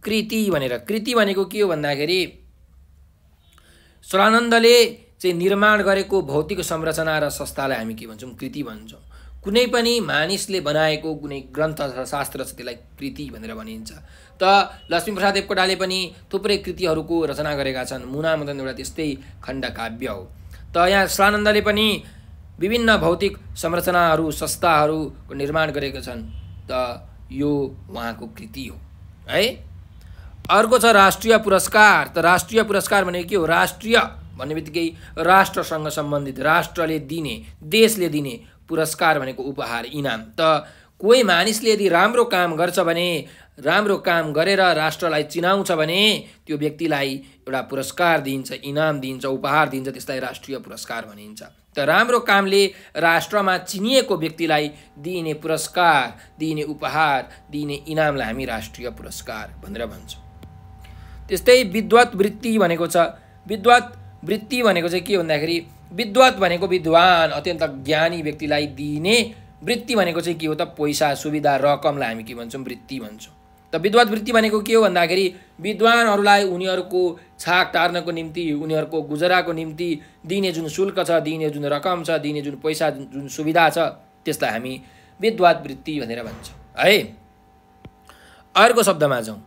कृति भनेर कृति भनेको के हो भन्दाखेरि स्वानन्दले चाहिँ निर्माण गरेको भौतिक संरचना र संस्थालाई हामी के भन्छौँ कृति भन्छौँ कुनै पनि मानिसले बनाएको कुनै ग्रन्थ छ शास्त्र छ त्यसलाई कृति भनेर भनिन्छ त लक्ष्मीप्रसाद देवकोटाले पनि थुप्रै कृतिहरूको रचना गरेका छन् मुनामदन एउटा त्यस्तै खण्डकाव्य हो त यहाँ सदानन्दले पनि विभिन्न भौतिक संरचनाहरू संस्थाहरूको निर्माण गरेका छन् त यो उहाँको कृति हो है अर्को छ राष्ट्रिय पुरस्कार त राष्ट्रिय पुरस्कार भनेको के हो राष्ट्रिय भन्ने बित्तिकै राष्ट्रसँग सम्बन्धित राष्ट्रले दिने देशले दिने पुरस्कार भनेको उपहार इनाम त कोही मानिसले यदि राम्रो काम गर्छ भने राम्रो काम गरेर रा, राष्ट्रलाई चिनाउँछ भने त्यो व्यक्तिलाई एउटा पुरस्कार दिइन्छ इनाम दिइन्छ उपहार दिइन्छ त्यसलाई राष्ट्रिय पुरस्कार भनिन्छ त राम्रो कामले राष्ट्रमा चिनिएको व्यक्तिलाई दिइने पुरस्कार दिइने उपहार दिइने इनामलाई हामी राष्ट्रिय पुरस्कार भनेर भन्छौँ त्यस्तै विद्वत वृत्ति भनेको छ विद्वत वृत्ति भनेको चाहिँ के भन्दाखेरि विद्वत भनेको विद्वान अत्यन्त ज्ञानी व्यक्तिलाई दिइने वृत्ति भनेको चाहिँ के हो त पैसा सुविधा रकमलाई हामी के भन्छौँ वृत्ति भन्छौँ त विद्वत वृत्ति भनेको के हो भन्दाखेरि विद्वानहरूलाई उनीहरूको छाक टार्नको निम्ति उनीहरूको गुजराको निम्ति दिने जुन शुल्क छ दिने जुन रकम छ दिने जुन पैसा जुन सुविधा छ त्यसलाई हामी विद्वत वृत्ति भनेर भन्छौँ है अर्को शब्दमा जाउँ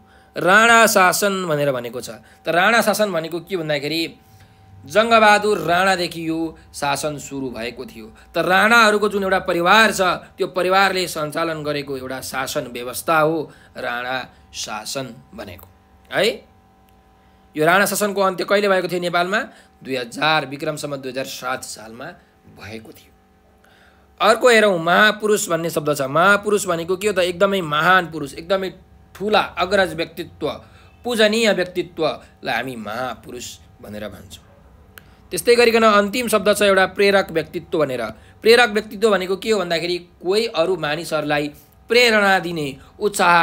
राणा शासन भनेर भनेको छ त राणा शासन भनेको के भन्दाखेरि जङ्गबहादुर राणादेखि यो शासन सुरु भएको थियो त राणाहरूको जुन एउटा परिवार छ त्यो परिवारले सञ्चालन गरेको एउटा शासन व्यवस्था हो राणा शासन भनेको है यो राणा शासनको अन्त्य कहिले भएको थियो नेपालमा दुई हजार विक्रमसम्म दुई हजार सात सालमा भएको थियो अर्को हेरौँ महापुरुष भन्ने शब्द छ महापुरुष भनेको के हो त एकदमै महान पुरुष एकदमै ठुला अग्रज व्यक्तित्व पूजनीय व्यक्तित्वलाई हामी महापुरुष भनेर भन्छौँ त्यस्तै गरिकन अन्तिम शब्द छ एउटा प्रेरक व्यक्तित्व भनेर प्रेरक व्यक्तित्व भनेको के हो भन्दाखेरि कोही अरू मानिसहरूलाई प्रेरणा दिने उत्साह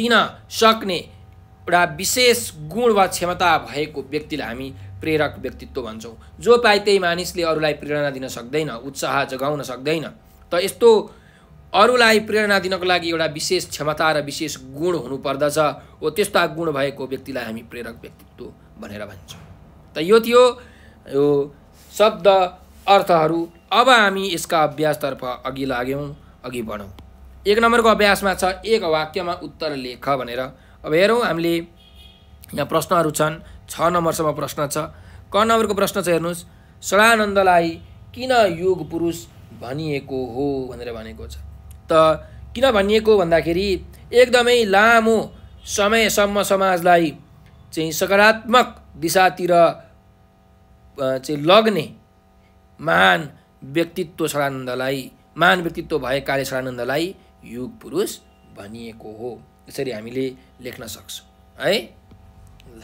दिन सक्ने एउटा विशेष गुण वा क्षमता भएको व्यक्तिलाई हामी प्रेरक व्यक्तित्व भन्छौँ जो पाए त्यही मानिसले अरूलाई प्रेरणा दिन सक्दैन उत्साह जगाउन सक्दैन त यस्तो अरूलाई प्रेरणा दिनको लागि एउटा विशेष क्षमता र विशेष गुण हुनुपर्दछ हो त्यस्ता गुण भएको व्यक्तिलाई हामी प्रेरक व्यक्तित्व भनेर भन्छौँ त यो थियो यो शब्द अर्थहरू अब हामी यसका अभ्यासतर्फ अघि लाग्यौँ अघि बढौँ एक नम्बरको अभ्यासमा छ एक वाक्यमा उत्तर लेख भनेर अब हेरौँ हामीले यहाँ प्रश्नहरू छन् छ नम्बरसम्म प्रश्न छ क नम्बरको प्रश्न छ हेर्नुहोस् सडानन्दलाई किन योग पुरुष भनिएको हो भनेर भनेको छ त किन भनिएको भन्दाखेरि एकदमै लामो समयसम्म समाजलाई चाहिँ सकारात्मक दिशातिर चाहिँ लग्ने महान व्यक्तित्व षडानन्दलाई महान व्यक्तित्व भएकाले षडानन्दलाई युग पुरुष भनिएको हो यसरी हामीले लेख्न सक्छौँ है ल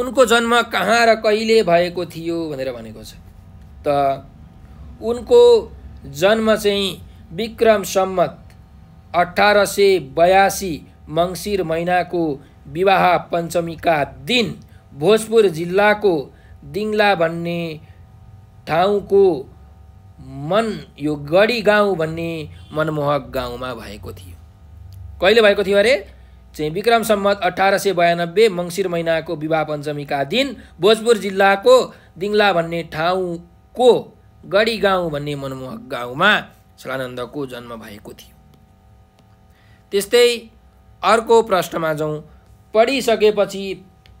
उनको जन्म कहाँ र कहिले भएको थियो भनेर भनेको छ त उनको जन्म चाहिँ विक्रम सम्मत अठार सय बयासी मङ्सिर महिनाको विवाह पञ्चमीका दिन भोजपुर जिल्लाको दिङ्ला भन्ने ठाउँको मन यो गढी गाउँ भन्ने मनमोहक गाउँमा भएको थियो कहिले भएको थियो अरे चाहिँ विक्रम सम्मत अठार सय बयानब्बे मङ्सिर महिनाको विवाह पञ्चमीका दिन भोजपुर जिल्लाको दिङ्ला भन्ने ठाउँको गढी गाउँ भन्ने मनमोहक गाउँमा सदानन्दको जन्म भएको थियो त्यस्तै अर्को प्रश्नमा जाउँ पढिसकेपछि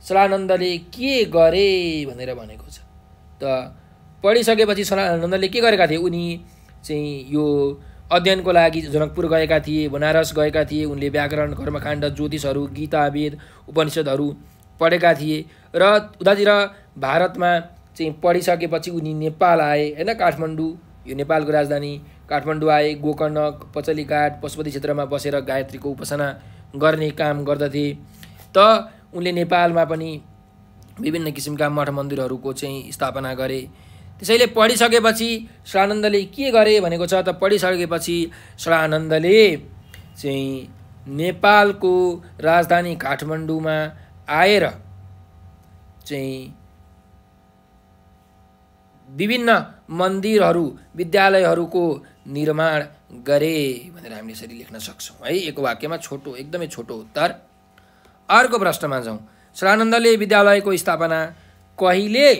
सलानन्दले के गरे भनेर भनेको छ त पढिसकेपछि सलानन्दले के गरेका थिए उनी चाहिँ यो अध्ययनको लागि जनकपुर गएका थिए बनारस गएका थिए उनले व्याकरण कर्मकाण्ड ज्योतिषहरू गीतावेद उपनिषदहरू पढेका थिए र उतातिर भारतमा चाहिँ पढिसकेपछि उनी नेपाल आए होइन काठमाडौँ यो नेपालको राजधानी काठमाडौँ आए गोकर्णक पचलीघाट पशुपति क्षेत्रमा बसेर गायत्रीको उपासना गर्ने काम गर्दथे त उनले नेपालमा पनि विभिन्न किसिमका मठ मन्दिरहरूको चाहिँ स्थापना गरे त्यसैले पढिसकेपछि श्रानन्दले के गरे भनेको छ त पढिसकेपछि श्रानन्दले चाहिँ नेपालको राजधानी काठमाडौँमा आएर चाहिँ विभिन्न मन्दिरहरू विद्यालयहरूको निर्माण गरे भनेर हामीले यसरी लेख्न सक्छौँ है एक वाक्यमा छोटो एकदमै छोटो उत्तर अर्को प्रश्नमा जाउँ सदानन्दले विद्यालयको स्थापना कहिले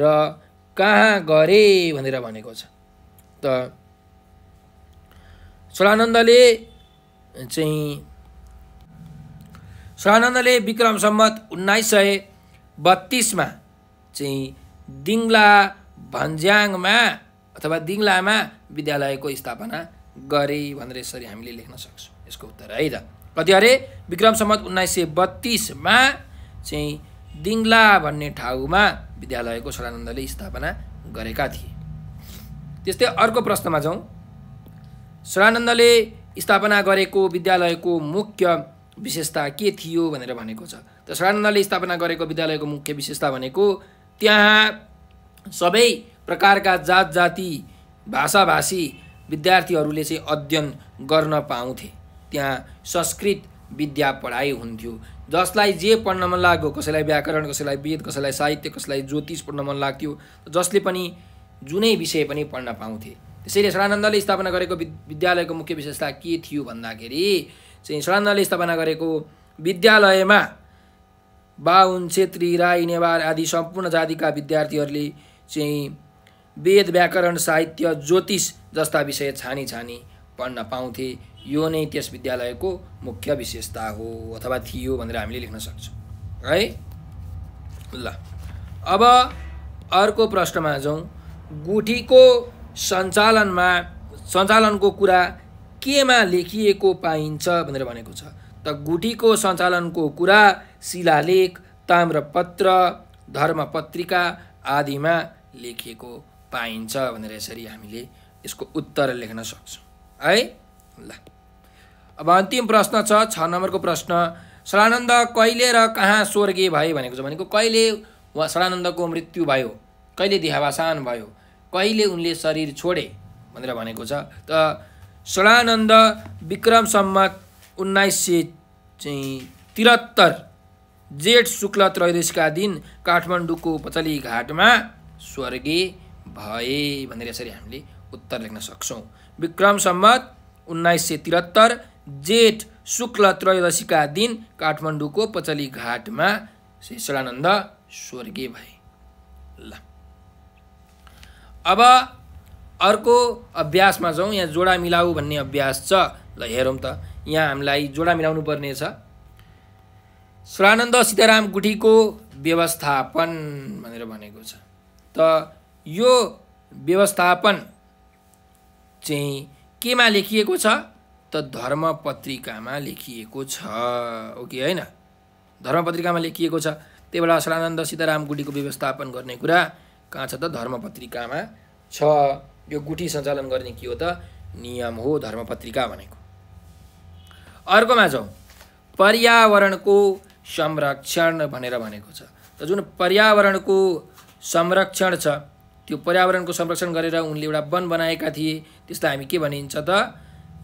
र कहाँ गरे भनेर भनेको छ त सदानन्दले चाहिँ सदानन्दले विक्रम सम्मत उन्नाइस सय बत्तिसमा चाहिँ दिङ्ला भन्ज्याङमा अथवा दिङ्लामा विद्यालयको स्थापना गरे भनेर यसरी हामीले लेख्न सक्छौँ यसको उत्तर है त कति विक्रम सम्मत उन्नाइस सय बत्तिसमा चाहिँ दिङ्ला भन्ने ठाउँमा विद्यालयको सदानन्दले स्थापना गरेका थिए त्यस्तै अर्को प्रश्नमा जाउँ सदानन्दले स्थापना गरेको विद्यालयको मुख्य विशेषता के थियो भनेर भनेको छ त सदानन्दले स्थापना गरेको विद्यालयको मुख्य विशेषता भनेको त्यहाँ सबै प्रकारका जात जाति भाषाभाषी विद्यार्थीहरूले चाहिँ अध्ययन गर्न पाउँथे त्यहाँ संस्कृत विद्या पढाइ हुन्थ्यो जसलाई जे पढ्न मन लाग्यो कसैलाई व्याकरण कसैलाई वेद कसैलाई साहित्य कसैलाई ज्योतिष पढ्न मन लाग्थ्यो जसले पनि जुनै विषय पनि पढ्न पाउँथे त्यसैले शरानन्दले स्थापना गरेको विद्यालयको मुख्य विशेषता के थियो भन्दाखेरि चाहिँ शरानन्दले स्थापना गरेको विद्यालयमा बाहुन छेत्री राई नेवार आदि सम्पूर्ण जातिका विद्यार्थीहरूले चाहिँ वेद व्याकरण साहित्य ज्योतिष जस्ता विषय छानी छानी पढ्न पाउँथे यो नै त्यस विद्यालयको मुख्य विशेषता हो अथवा थियो भनेर हामीले लेख्न सक्छौँ है ल अब अर्को प्रश्नमा जाउँ गुठीको सञ्चालनमा सञ्चालनको कुरा केमा लेखिएको पाइन्छ भनेर भनेको छ त गुठीको सञ्चालनको कुरा शिलालेख ताम्रपत्र धर्मपत्रिका आदिमा लेखिएको पाइन्छ भनेर यसरी हामीले यसको उत्तर लेख्न सक्छौँ है ल अब अन्तिम प्रश्न छ छ नम्बरको प्रश्न सडानन्द कहिले र कहाँ स्वर्गीय भए भनेको छ भनेको कहिले वा सडानन्दको मृत्यु भयो कहिले देहावसान भयो कहिले उनले शरीर छोडे भनेर भनेको छ त सडानन्द विक्रम सम्मत उन्नाइस सय चाहिँ त्रिहत्तर जेठ शुक्ल त्रयोदशीका दिन काठमाडौँको पचली घाटमा स्वर्गीय भए भनेर यसरी हामीले उत्तर लेख्न सक्छौँ विक्रम सम्मत उन्नाइस सय त्रिहत्तर जेठ शुक्ल त्रयोदशीका दिन काठमाडौँको पचली घाटमा श्री सदानन्द स्वर्गीय भए ल अब अर्को अभ्यासमा जाउँ यहाँ जोडा मिलाऊ भन्ने अभ्यास छ ल हेरौँ त यहाँ हामीलाई जोडा मिलाउनु पर्ने छ सदानन्द सीताराम गुठीको व्यवस्थापन भनेर भनेको छ त यो व्यवस्थापन चाहिँ केमा लेखिएको छ त धर्म पत्रिकामा लेखिएको छ ओके होइन धर्म पत्रिकामा लेखिएको छ त्यही भएर असलानन्द सीताराम गुठीको व्यवस्थापन गर्ने कुरा कहाँ छ त धर्म पत्रिकामा छ यो गुठी सञ्चालन गर्ने के हो त नियम हो धर्म पत्रिका भनेको अर्कोमा जाउँ पर्यावरणको संरक्षण भनेर भनेको छ त जुन पर्यावरणको संरक्षण छ त्यो पर्यावरणको संरक्षण गरेर उनले एउटा वन बनाएका थिए त्यसलाई हामी के भनिन्छ त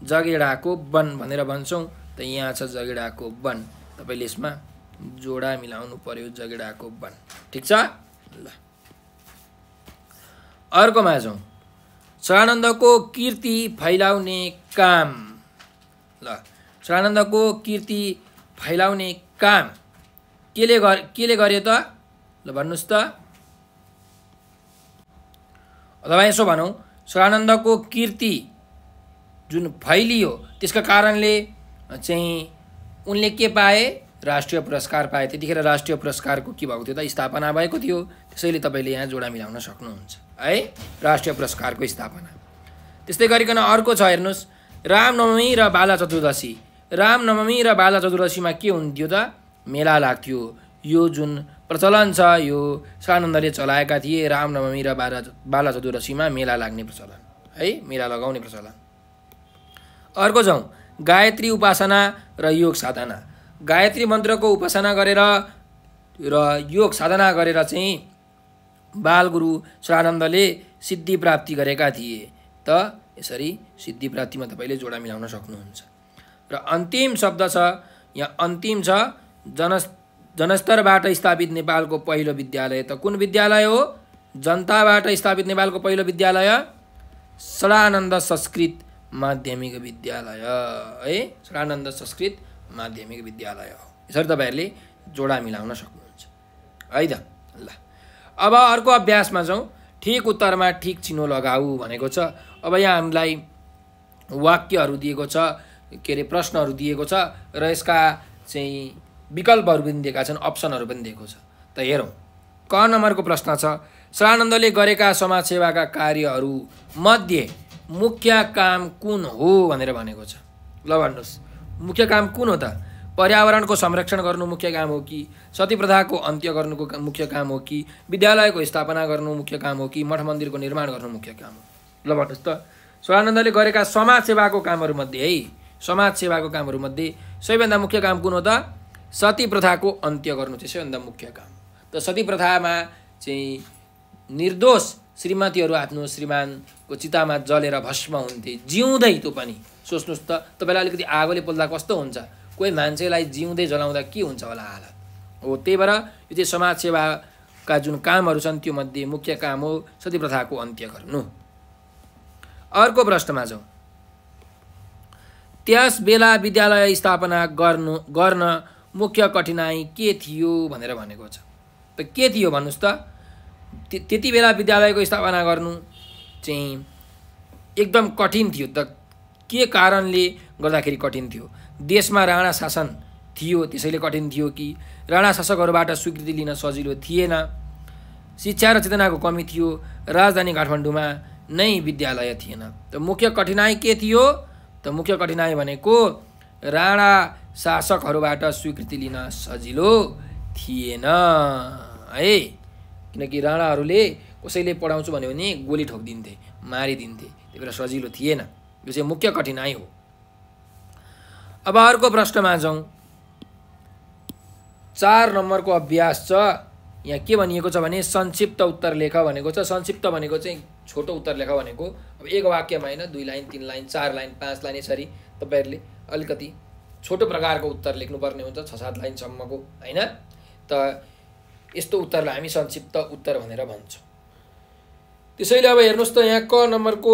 जगेडाको वन भनेर भन्छौँ त यहाँ छ जगेडाको वन तपाईँले यसमा जोडा मिलाउनु पर्यो जगेडाको वन ठिक छ ल अर्कोमा जाउँ सडानन्दको कीर्ति फैलाउने काम ल सडानन्दको कीर्ति फैलाउने काम केले गर केले गर्यो त ल भन्नुहोस् त अथवा यसो भनौँ सडानन्दको कीर्ति जुन फैलियो त्यसका कारणले चाहिँ उनले के पाए राष्ट्रिय पुरस्कार पाए त्यतिखेर राष्ट्रिय पुरस्कारको के भएको थियो त स्थापना भएको थियो त्यसैले तपाईँले यहाँ जोडा मिलाउन सक्नुहुन्छ है राष्ट्रिय पुरस्कारको स्थापना त्यस्तै गरिकन अर्को छ हेर्नुहोस् रामनवमी र बाला चतुर्दशी रामनवमी र बाला चतुर्दशीमा के हुन्थ्यो त मेला लाग्थ्यो यो जुन प्रचलन छ यो सानन्दले चलाएका थिए रामनवमी र बाला बाला चतुर्दशीमा मेला लाग्ने प्रचलन है मेला लगाउने प्रचलन अर्को जाउँ गायत्री उपासना र योग साधना गायत्री मन्त्रको उपासना गरेर र योग साधना गरेर चाहिँ बाल बालगुरु स्वानन्दले सिद्धि प्राप्ति गरेका थिए त यसरी सिद्धि प्राप्तिमा तपाईँले जोडा मिलाउन सक्नुहुन्छ र अन्तिम शब्द छ यहाँ अन्तिम छ जन जनस्तरबाट स्थापित नेपालको पहिलो विद्यालय त कुन विद्यालय हो जनताबाट स्थापित नेपालको पहिलो विद्यालय सडानन्द संस्कृत माध्यमिक विद्यालय है सरानन्द संस्कृत माध्यमिक विद्यालय हो यसरी तपाईँहरूले जोडा मिलाउन सक्नुहुन्छ है त ल अब अर्को अभ्यासमा जाउँ ठिक उत्तरमा ठिक चिनो लगाऊ भनेको छ अब यहाँ हामीलाई वाक्यहरू दिएको छ के अरे प्रश्नहरू दिएको छ र यसका चाहिँ विकल्पहरू पनि दिएका छन् अप्सनहरू पनि दिएको छ त हेरौँ क नम्बरको प्रश्न छ सरानन्दले गरेका समाजसेवाका कार्यहरू मध्ये मुख्य काम कुन हो भनेर भनेको छ ल भन्नुहोस् मुख्य काम कुन हो त पर्यावरणको संरक्षण गर्नु मुख्य काम हो कि सती प्रथाको अन्त्य गर्नुको मुख्य काम हो कि विद्यालयको स्थापना गर्नु मुख्य काम हो कि मठ मन्दिरको निर्माण गर्नु मुख्य काम हो ल भन्नुहोस् त स्वानन्दले गरेका समाजसेवाको कामहरूमध्ये है समाजसेवाको कामहरूमध्ये सबैभन्दा मुख्य काम कुन हो त सती प्रथाको अन्त्य गर्नु चाहिँ सबैभन्दा मुख्य काम त सती प्रथामा चाहिँ निर्दोष श्रीमतीहरू आफ्नो श्रीमानको चितामा जलेर भस्म हुन्थे जिउँदै त्यो पनि सोच्नुहोस् त तपाईँलाई अलिकति आगोले पोल्दा कस्तो हुन्छ कोही मान्छेलाई जिउँदै जलाउँदा के हुन्छ होला हालत हो त्यही भएर यो चाहिँ समाजसेवाका जुन कामहरू छन् त्योमध्ये मुख्य काम हो प्रथाको अन्त्य गर्नु अर्को प्रश्नमा जाउँ त्यस बेला विद्यालय स्थापना गर्नु गर्न मुख्य कठिनाई के थियो भनेर भनेको छ त के थियो भन्नुहोस् त त्यति बेला विद्यालयको स्थापना गर्नु चाहिँ एकदम कठिन थियो त के कारणले गर्दाखेरि कठिन थियो देशमा राणा शासन थियो त्यसैले कठिन थियो कि राणा शासकहरूबाट स्वीकृति लिन सजिलो थिएन शिक्षा र चेतनाको कमी थियो राजधानी काठमाडौँमा नै विद्यालय थिएन त मुख्य कठिनाइ के थियो त मुख्य कठिनाइ भनेको राणा शासकहरूबाट स्वीकृति लिन सजिलो थिएन है किनकि राणाहरूले कसैले पढाउँछु भन्यो भने गोली ठोकिदिन्थे मारिदिन्थे त्यही भएर सजिलो थिएन यो चाहिँ मुख्य कठिनाइ हो अब अर्को प्रश्नमा जाउँ चार नम्बरको अभ्यास छ यहाँ के भनिएको छ भने संक्षिप्त उत्तर लेख भनेको छ संक्षिप्त भनेको चाहिँ छोटो उत्तर लेख भनेको अब एक वाक्यमा होइन दुई लाइन तिन लाइन चार लाइन पाँच लाइन यसरी तपाईँहरूले अलिकति छोटो प्रकारको उत्तर लेख्नुपर्ने हुन्छ छ सात लाइनसम्मको होइन त यस्तो उत्तरलाई हामी संक्षिप्त उत्तर भनेर भन्छौँ त्यसैले अब हेर्नुहोस् त यहाँ क नम्बरको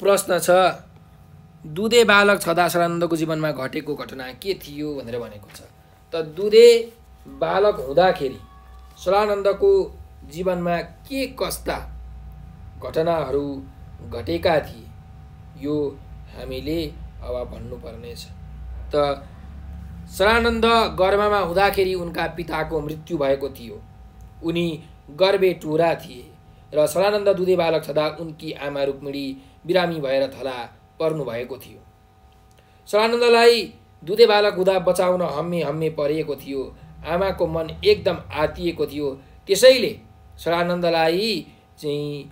प्रश्न छ दुधे बालक छदा सरानन्दको जीवनमा घटेको घटना के थियो भनेर भनेको छ त दुधे बालक हुँदाखेरि सदानन्दको जीवनमा के कस्ता घटनाहरू घटेका थिए यो हामीले अब भन्नुपर्नेछ त सदानन्द गर्भमा हुँदाखेरि उनका पिताको मृत्यु भएको थियो उनी गर्भे टुरा थिए र सदानन्द दुधे बालक छँदा उनकी आमा रुक्मिणी बिरामी भएर थला पर्नु भएको थियो सदानन्दलाई दुधे बालक हुँदा बचाउन हम्मे हम्मे परिएको थियो आमाको मन एकदम आतिएको थियो त्यसैले सदानन्दलाई चाहिँ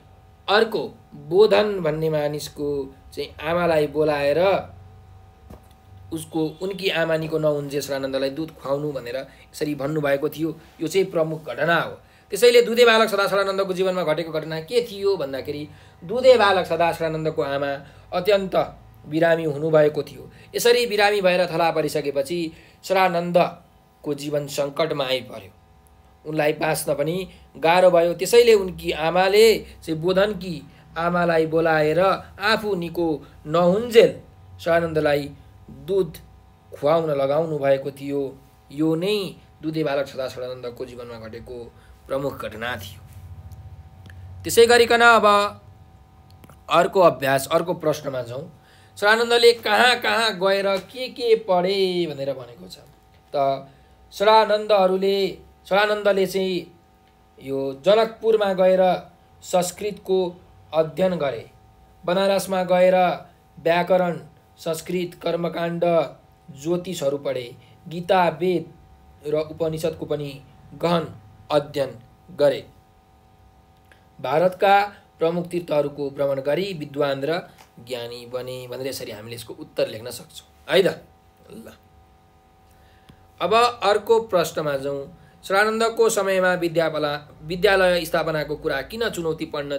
अर्को बोधन भन्ने मानिसको चाहिँ आमालाई बोलाएर उसको उनकी आमानीको नहुन्जेस रानन्दलाई दुध खुवाउनु भनेर यसरी भन्नुभएको थियो यो चाहिँ प्रमुख घटना हो त्यसैले दुधे बालक सदाशिवानन्दको जीवनमा घटेको घटना के थियो भन्दाखेरि दुधे बालक सदाशिवानन्दको आमा अत्यन्त बिरामी हुनुभएको थियो यसरी बिरामी भएर थला परिसकेपछि सदानन्दको जीवन सङ्कटमा आइपऱ्यो उनलाई बाँच्न पनि गाह्रो भयो त्यसैले उनकी आमाले चाहिँ बोधनकी आमालाई बोलाएर आफू निको नहुन्जेल सदानन्दलाई दुध खुवाउन लगाउनु भएको थियो यो नै दुधे बालक छदा सदानन्दको जीवनमा घटेको प्रमुख घटना थियो त्यसै गरिकन अब अर्को अभ्यास अर्को प्रश्नमा जाउँ सडानन्दले कहाँ कहाँ गएर के के पढे भनेर भनेको छ त सडानन्दहरूले सडानन्दले चाहिँ यो जनकपुरमा गएर संस्कृतको अध्ययन गरे बनारसमा गएर व्याकरण संस्कृत कर्मकाण्ड ज्योतिषहरू पढे गीता वेद र उपनिषद्को पनि गहन अध्ययन गरे भारतका प्रमुख तीर्थहरूको भ्रमण गरी विद्वान र ज्ञानी बने भनेर यसरी हामीले यसको उत्तर लेख्न सक्छौँ है त ल अब अर्को प्रश्नमा जाउँ शरानन्दको समयमा विद्यापला विद्यालय स्थापनाको कुरा किन चुनौतीपूर्ण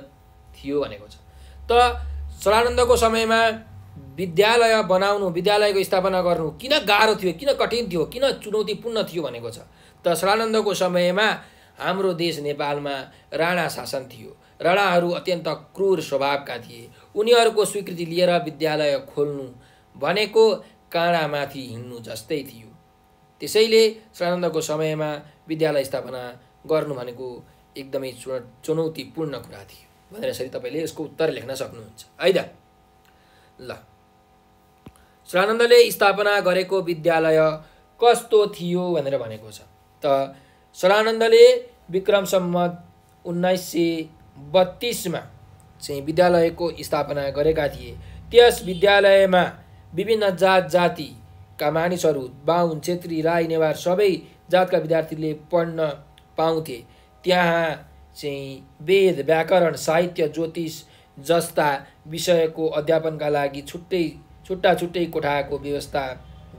थियो भनेको छ त शरानन्दको समयमा विद्यालय बनाउनु विद्यालयको स्थापना गर्नु किन गाह्रो थियो किन कठिन थियो किन चुनौतीपूर्ण थियो भनेको छ दशरानन्दको समयमा हाम्रो देश नेपालमा राणा शासन थियो राणाहरू अत्यन्त क्रूर स्वभावका थिए उनीहरूको स्वीकृति लिएर विद्यालय खोल्नु भनेको काँडामाथि हिँड्नु जस्तै थियो त्यसैले शरानन्दको समयमा विद्यालय स्थापना गर्नु भनेको एकदमै चुनौतीपूर्ण कुरा थियो भनेर यसरी तपाईँले यसको उत्तर लेख्न सक्नुहुन्छ है त ल सदानन्दले स्थापना गरेको विद्यालय कस्तो थियो भनेर भनेको छ त सदानन्दले विक्रम सम्म उन्नाइस सय बत्तिसमा चाहिँ विद्यालयको स्थापना गरेका थिए त्यस विद्यालयमा विभिन्न जात जातिका मानिसहरू बाहुन छेत्री राई नेवार सबै जातका विद्यार्थीले पढ्न पाउँथे त्यहाँ चाहिँ वेद व्याकरण साहित्य ज्योतिष जस्ता विषयको अध्यापनका लागि छुट्टै छुट्टा छुट्टै कोठाको व्यवस्था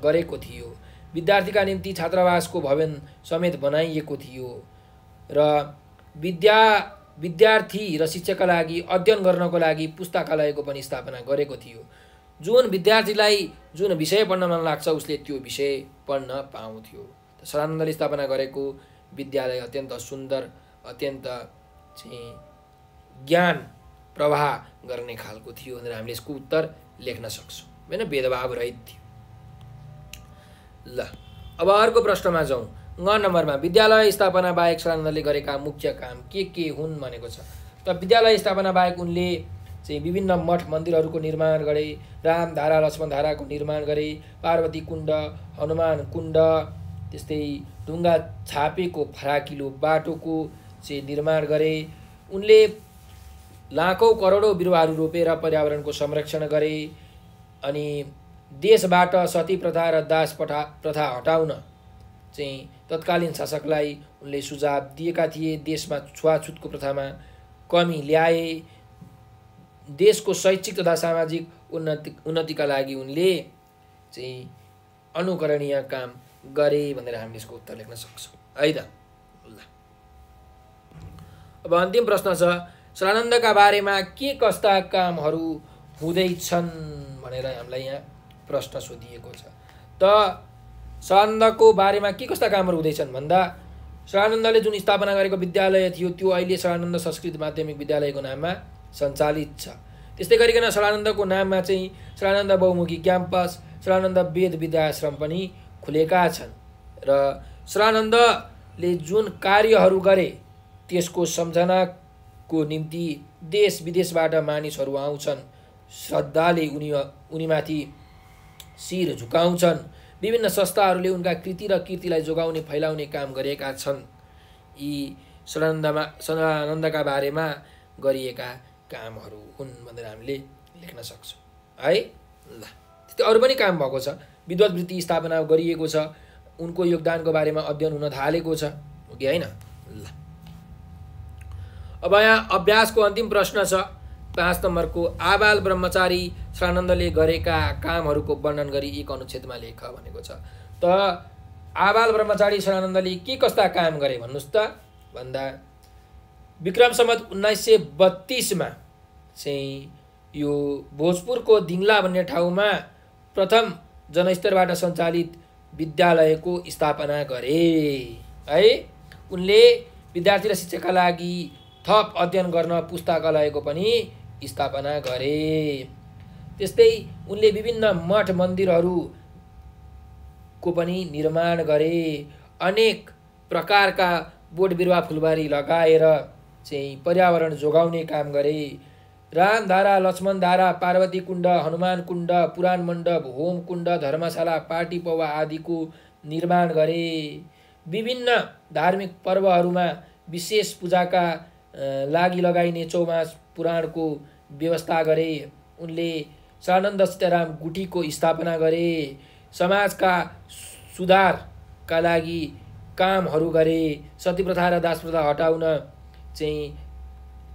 गरेको थियो विद्यार्थीका निम्ति छात्रावासको भवन समेत बनाइएको थियो र विद्या विद्यार्थी र शिक्षकका लागि अध्ययन गर्नको लागि पुस्तकालयको पनि स्थापना गरेको थियो जुन विद्यार्थीलाई जुन विषय पढ्न मन लाग्छ उसले त्यो विषय पढ्न पाउँथ्यो सदानन्दले स्थापना गरेको विद्यालय अत्यन्त सुन्दर अत्यन्त चाहिँ ज्ञान प्रवाह गर्ने खालको थियो भनेर हामीले यसको उत्तर लेख्न सक्छौँ होइन भेदभाव रहित थियो ल अब अर्को प्रश्नमा जाउँ ग नम्बरमा विद्यालय स्थापना बाहेक सदानन्दले गरेका मुख्य काम के के हुन् भनेको छ त विद्यालय स्थापना बाहेक उनले चाहिँ विभिन्न मठ मन्दिरहरूको निर्माण गरे रामधारा धाराको निर्माण गरे पार्वती कुण्ड हनुमान कुण्ड त्यस्तै ढुङ्गा छापेको फराकिलो बाटोको चाहिँ निर्माण गरे उनले लाखौँ करोडौँ बिरुवाहरू रोपेर पर्यावरणको संरक्षण गरे अनि देशबाट सती प्रथा र दास पठा प्रथा हटाउन चाहिँ तत्कालीन शासकलाई उनले सुझाव दिएका थिए देशमा छुवाछुतको प्रथामा कमी ल्याए देशको शैक्षिक तथा सामाजिक उन्नति उन्नतिका लागि उनले चाहिँ अनुकरणीय काम गरे भनेर हामीले यसको उत्तर लेख्न सक्छौँ है त ल अब अन्तिम प्रश्न छ सदानन्दका बारेमा के कस्ता कामहरू हुँदैछन् भनेर हामीलाई यहाँ प्रश्न सोधिएको छ त सदानन्दको बारेमा के कस्ता कामहरू हुँदैछन् भन्दा सदानन्दले जुन स्थापना गरेको विद्यालय थियो त्यो अहिले सदानन्द संस्कृत माध्यमिक विद्यालयको नाममा सञ्चालित छ त्यस्तै गरिकन सदानन्दको नाममा चाहिँ सदानन्द बहुमुखी क्याम्पस सदानन्द वेद विद्याश्रम पनि खुलेका छन् र सदानन्दले जुन कार्यहरू गरे त्यसको सम्झना को निम्ति देश विदेशबाट मानिसहरू आउँछन् श्रद्धाले उनी उनीमाथि शिर झुकाउँछन् विभिन्न संस्थाहरूले उनका कृति र कीर्तिलाई जोगाउने फैलाउने काम गरेका छन् यी सदानन्दमा सदानन्दका बारेमा गरिएका कामहरू हुन् भनेर हामीले लेख्न सक्छौँ है ल त्यति अरू पनि काम भएको छ विद्वत वृत्ति स्थापना गरिएको छ उनको योगदानको बारेमा अध्ययन हुन थालेको छ कि होइन ल अब यहाँ अभ्यासको अन्तिम प्रश्न छ पाँच नम्बरको आबाल ब्रह्मचारी श्रानन्दले गरेका कामहरूको वर्णन गरी एक अनुच्छेदमा लेख भनेको छ त आबाल ब्रह्मचारी श्रानन्दले के कस्ता काम गरे भन्नुहोस् त भन्दा विक्रम सम्मत उन्नाइस सय बत्तिसमा चाहिँ यो भोजपुरको दिङ्ला भन्ने ठाउँमा प्रथम जनस्तरबाट सञ्चालित विद्यालयको स्थापना गरे है उनले विद्यार्थी र शिक्षकका लागि थप अध्ययन गर्न पुस्तकालयको पनि स्थापना गरे त्यस्तै उनले विभिन्न मठ मन्दिरहरूको पनि निर्माण गरे अनेक प्रकारका बोट बिरुवा फुलबारी लगाएर चाहिँ पर्यावरण जोगाउने काम गरे रामधारा लक्ष्मणधारा पार्वती कुण्ड हनुमान कुण्ड पुराण मण्डप होम कुण्ड धर्मशाला पाटी पवा आदिको निर्माण गरे विभिन्न धार्मिक पर्वहरूमा विशेष पूजाका लागि लगाइने चौमास पुराणको व्यवस्था गरे उनले सानन्द सीताराम गुठीको स्थापना गरे समाजका सुधारका लागि कामहरू गरे सतीप्रथा र दासप्रथा हटाउन चाहिँ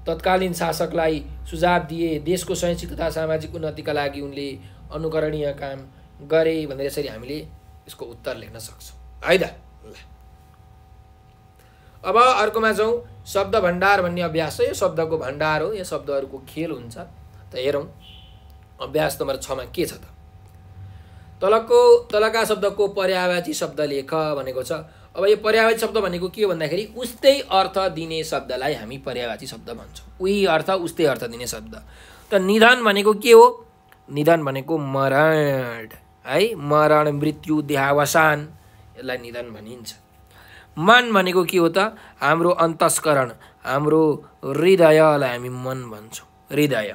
तत्कालीन शासकलाई सुझाव दिए देशको शैक्षिक तथा सामाजिक उन्नतिका लागि उनले अनुकरणीय काम गरे भनेर यसरी हामीले यसको उत्तर लेख्न सक्छौँ है त अब अर्कोमा जाउँ शब्द भण्डार भन्ने अभ्यास छ यो शब्दको भण्डार हो यो शब्दहरूको खेल हुन्छ त हेरौँ अभ्यास नम्बर छमा के छ त तलको तलका शब्दको पर्यावाची शब्द लेख भनेको छ अब यो पर्यावाची शब्द भनेको के हो भन्दाखेरि उस्तै अर्थ दिने शब्दलाई हामी पर्यावाची शब्द भन्छौँ उही अर्थ उस्तै अर्थ दिने शब्द त निधन भनेको के हो निधन भनेको मरण है मरण मृत्यु देहावसान यसलाई निधन भनिन्छ मन भनेको के हो त हाम्रो अन्तस्करण हाम्रो हृदयलाई हामी मन भन्छौँ हृदय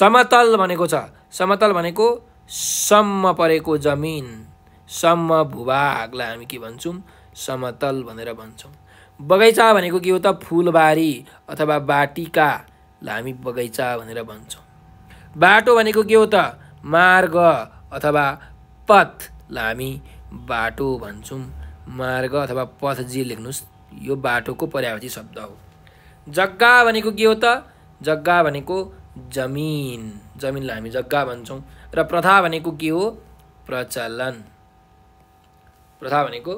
समतल भनेको छ समतल भनेको सम्म परेको जमिन सम्म भूभागलाई हामी के भन्छौँ समतल भनेर भन्छौँ बगैँचा भनेको के हो त फुलबारी अथवा बाटिकालाई हामी बगैँचा भनेर भन्छौँ बाटो भनेको के हो त मार्ग अथवा पथलाई हामी बाटो भन्छौँ मार्ग अथवा पथ जे लेख्नुहोस् यो बाटोको पर्यावती शब्द हो जग्गा भनेको के हो त जग्गा भनेको जमिन जमिनलाई हामी जग्गा भन्छौँ र प्रथा भनेको के हो प्रचलन प्रथा भनेको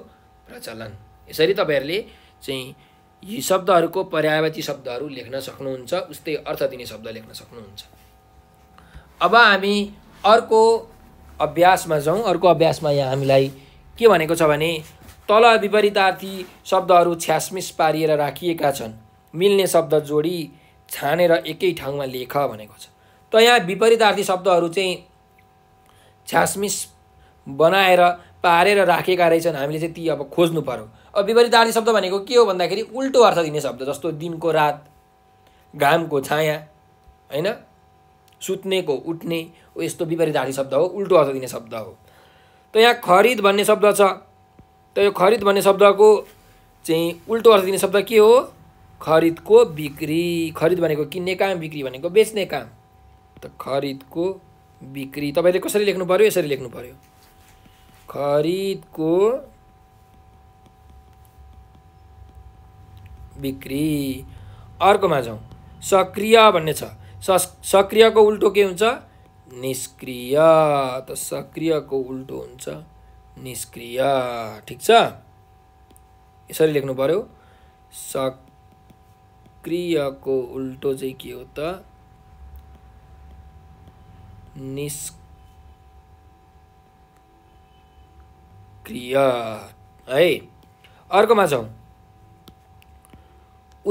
प्रचलन यसरी तपाईँहरूले चाहिँ यी शब्दहरूको पर्यावती शब्दहरू लेख्न सक्नुहुन्छ उस्तै अर्थ दिने शब्द लेख्न सक्नुहुन्छ अब हामी अर्को अभ्यासमा जाउँ अर्को अभ्यासमा यहाँ हामीलाई के भनेको छ भने तल विपरीतार्थी शब्दहरू छ्यासमिस पारिएर राखिएका छन् मिल्ने शब्द जोडी छानेर एकै ठाउँमा लेख भनेको छ त यहाँ विपरीतार्थी शब्दहरू चाहिँ छ्यासमिस बनाएर पारेर राखेका रहेछन् हामीले चाहिँ ती अब खोज्नु पऱ्यो अब विपरीतार्थी शब्द भनेको के हो भन्दाखेरि उल्टो अर्थ दिने शब्द जस्तो दिनको रात घामको छाया होइन सुत्नेको उठ्ने यस्तो विपरीतार्थी शब्द हो उल्टो अर्थ दिने शब्द हो त यहाँ खरिद भन्ने शब्द छ त यो खरिद भन्ने शब्दको चाहिँ उल्टो अर्थ दिने शब्द के हो खरिदको बिक्री खरिद भनेको किन्ने काम बिक्री भनेको बेच्ने काम त खरिदको बिक्री तपाईँले कसरी लेख्नु पऱ्यो यसरी लेख्नु पऱ्यो खरिदको बिक्री अर्कोमा जाउँ सक्रिय भन्ने छ स सक्रियको उल्टो के हुन्छ निष्क्रिय त सक्रियको उल्टो हुन्छ निष्क्रिय ठिक छ यसरी लेख्नु पऱ्यो सक्रियको उल्टो चाहिँ के हो त निष्क्रिय है अर्कोमा छौँ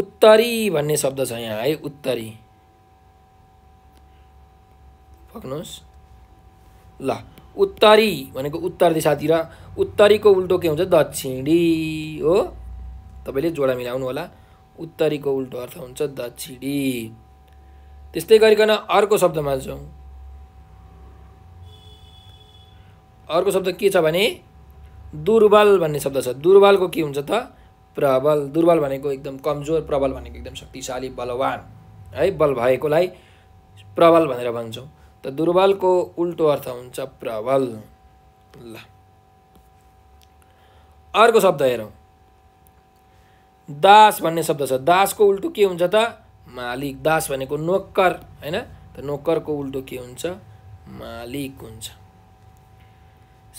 उत्तरी भन्ने शब्द छ यहाँ है उत्तरी फक्नुहोस् ल उत्तरी भनेको उत्तर दिशातिर उत्तरीको उल्टो के हुन्छ दक्षिणी हो तपाईँले जोडा मिलाउनु होला उत्तरीको उल्टो अर्थ हुन्छ दक्षिणी त्यस्तै गरिकन अर्को शब्दमा जाउँ अर्को शब्द के छ भने दुर्बल भन्ने शब्द छ दुर्बलको के हुन्छ त प्रबल दुर्बल भनेको एकदम कमजोर प्रबल भनेको एकदम शक्तिशाली बलवान है बल भएकोलाई प्रबल भनेर भन्छौँ त दुर्बलको उल्टो अर्थ हुन्छ प्रबल ल अर्को शब्द हेरौँ दास भन्ने शब्द छ दासको उल्टो के हुन्छ त मालिक दास भनेको नोक्कर होइन त नोक्करको उल्टो के हुन्छ मालिक हुन्छ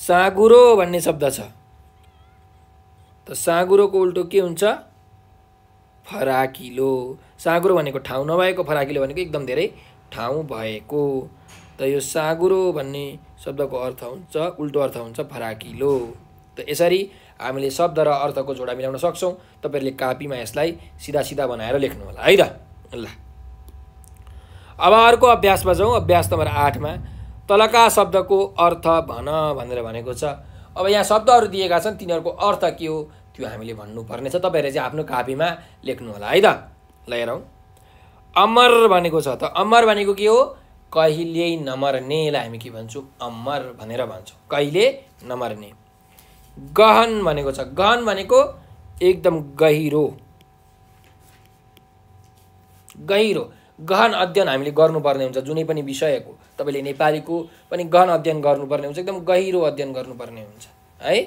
साँगुरो भन्ने शब्द छ त साँगुरोको उल्टो के हुन्छ फराकिलो साँगुरो भनेको ठाउँ नभएको फराकिलो भनेको एकदम धेरै ठाउँ भएको त यो साँगुरो भन्ने शब्दको अर्थ हुन्छ उल्टो अर्थ हुन्छ फराकिलो त यसरी हामीले शब्द र अर्थको जोडा मिलाउन सक्छौँ तपाईँहरूले कापीमा यसलाई सिधा सिधा बनाएर लेख्नु होला है त ल अब अर्को अभ्यासमा जाउँ अभ्यास नम्बर आठमा तलका शब्दको अर्थ भन भनेर भनेको छ अब यहाँ शब्दहरू दिएका छन् तिनीहरूको अर्थ के हो त्यो हामीले भन्नुपर्नेछ तपाईँहरूले चाहिँ आफ्नो कापीमा लेख्नु होला है त ल हेरौँ अमर भनेको छ त अमर भनेको के हो कहिल्यै नमर्नेलाई हामी के भन्छौँ अमर भनेर भन्छौँ कहिले नमर्ने गहन भनेको छ गहन भनेको एकदम गहिरो गहिरो गहन अध्ययन हामीले गर्नुपर्ने हुन्छ जुनै पनि विषयको तपाईँले नेपालीको पनि गहन अध्ययन गर्नुपर्ने हुन्छ एकदम गहिरो अध्ययन गर्नुपर्ने हुन्छ है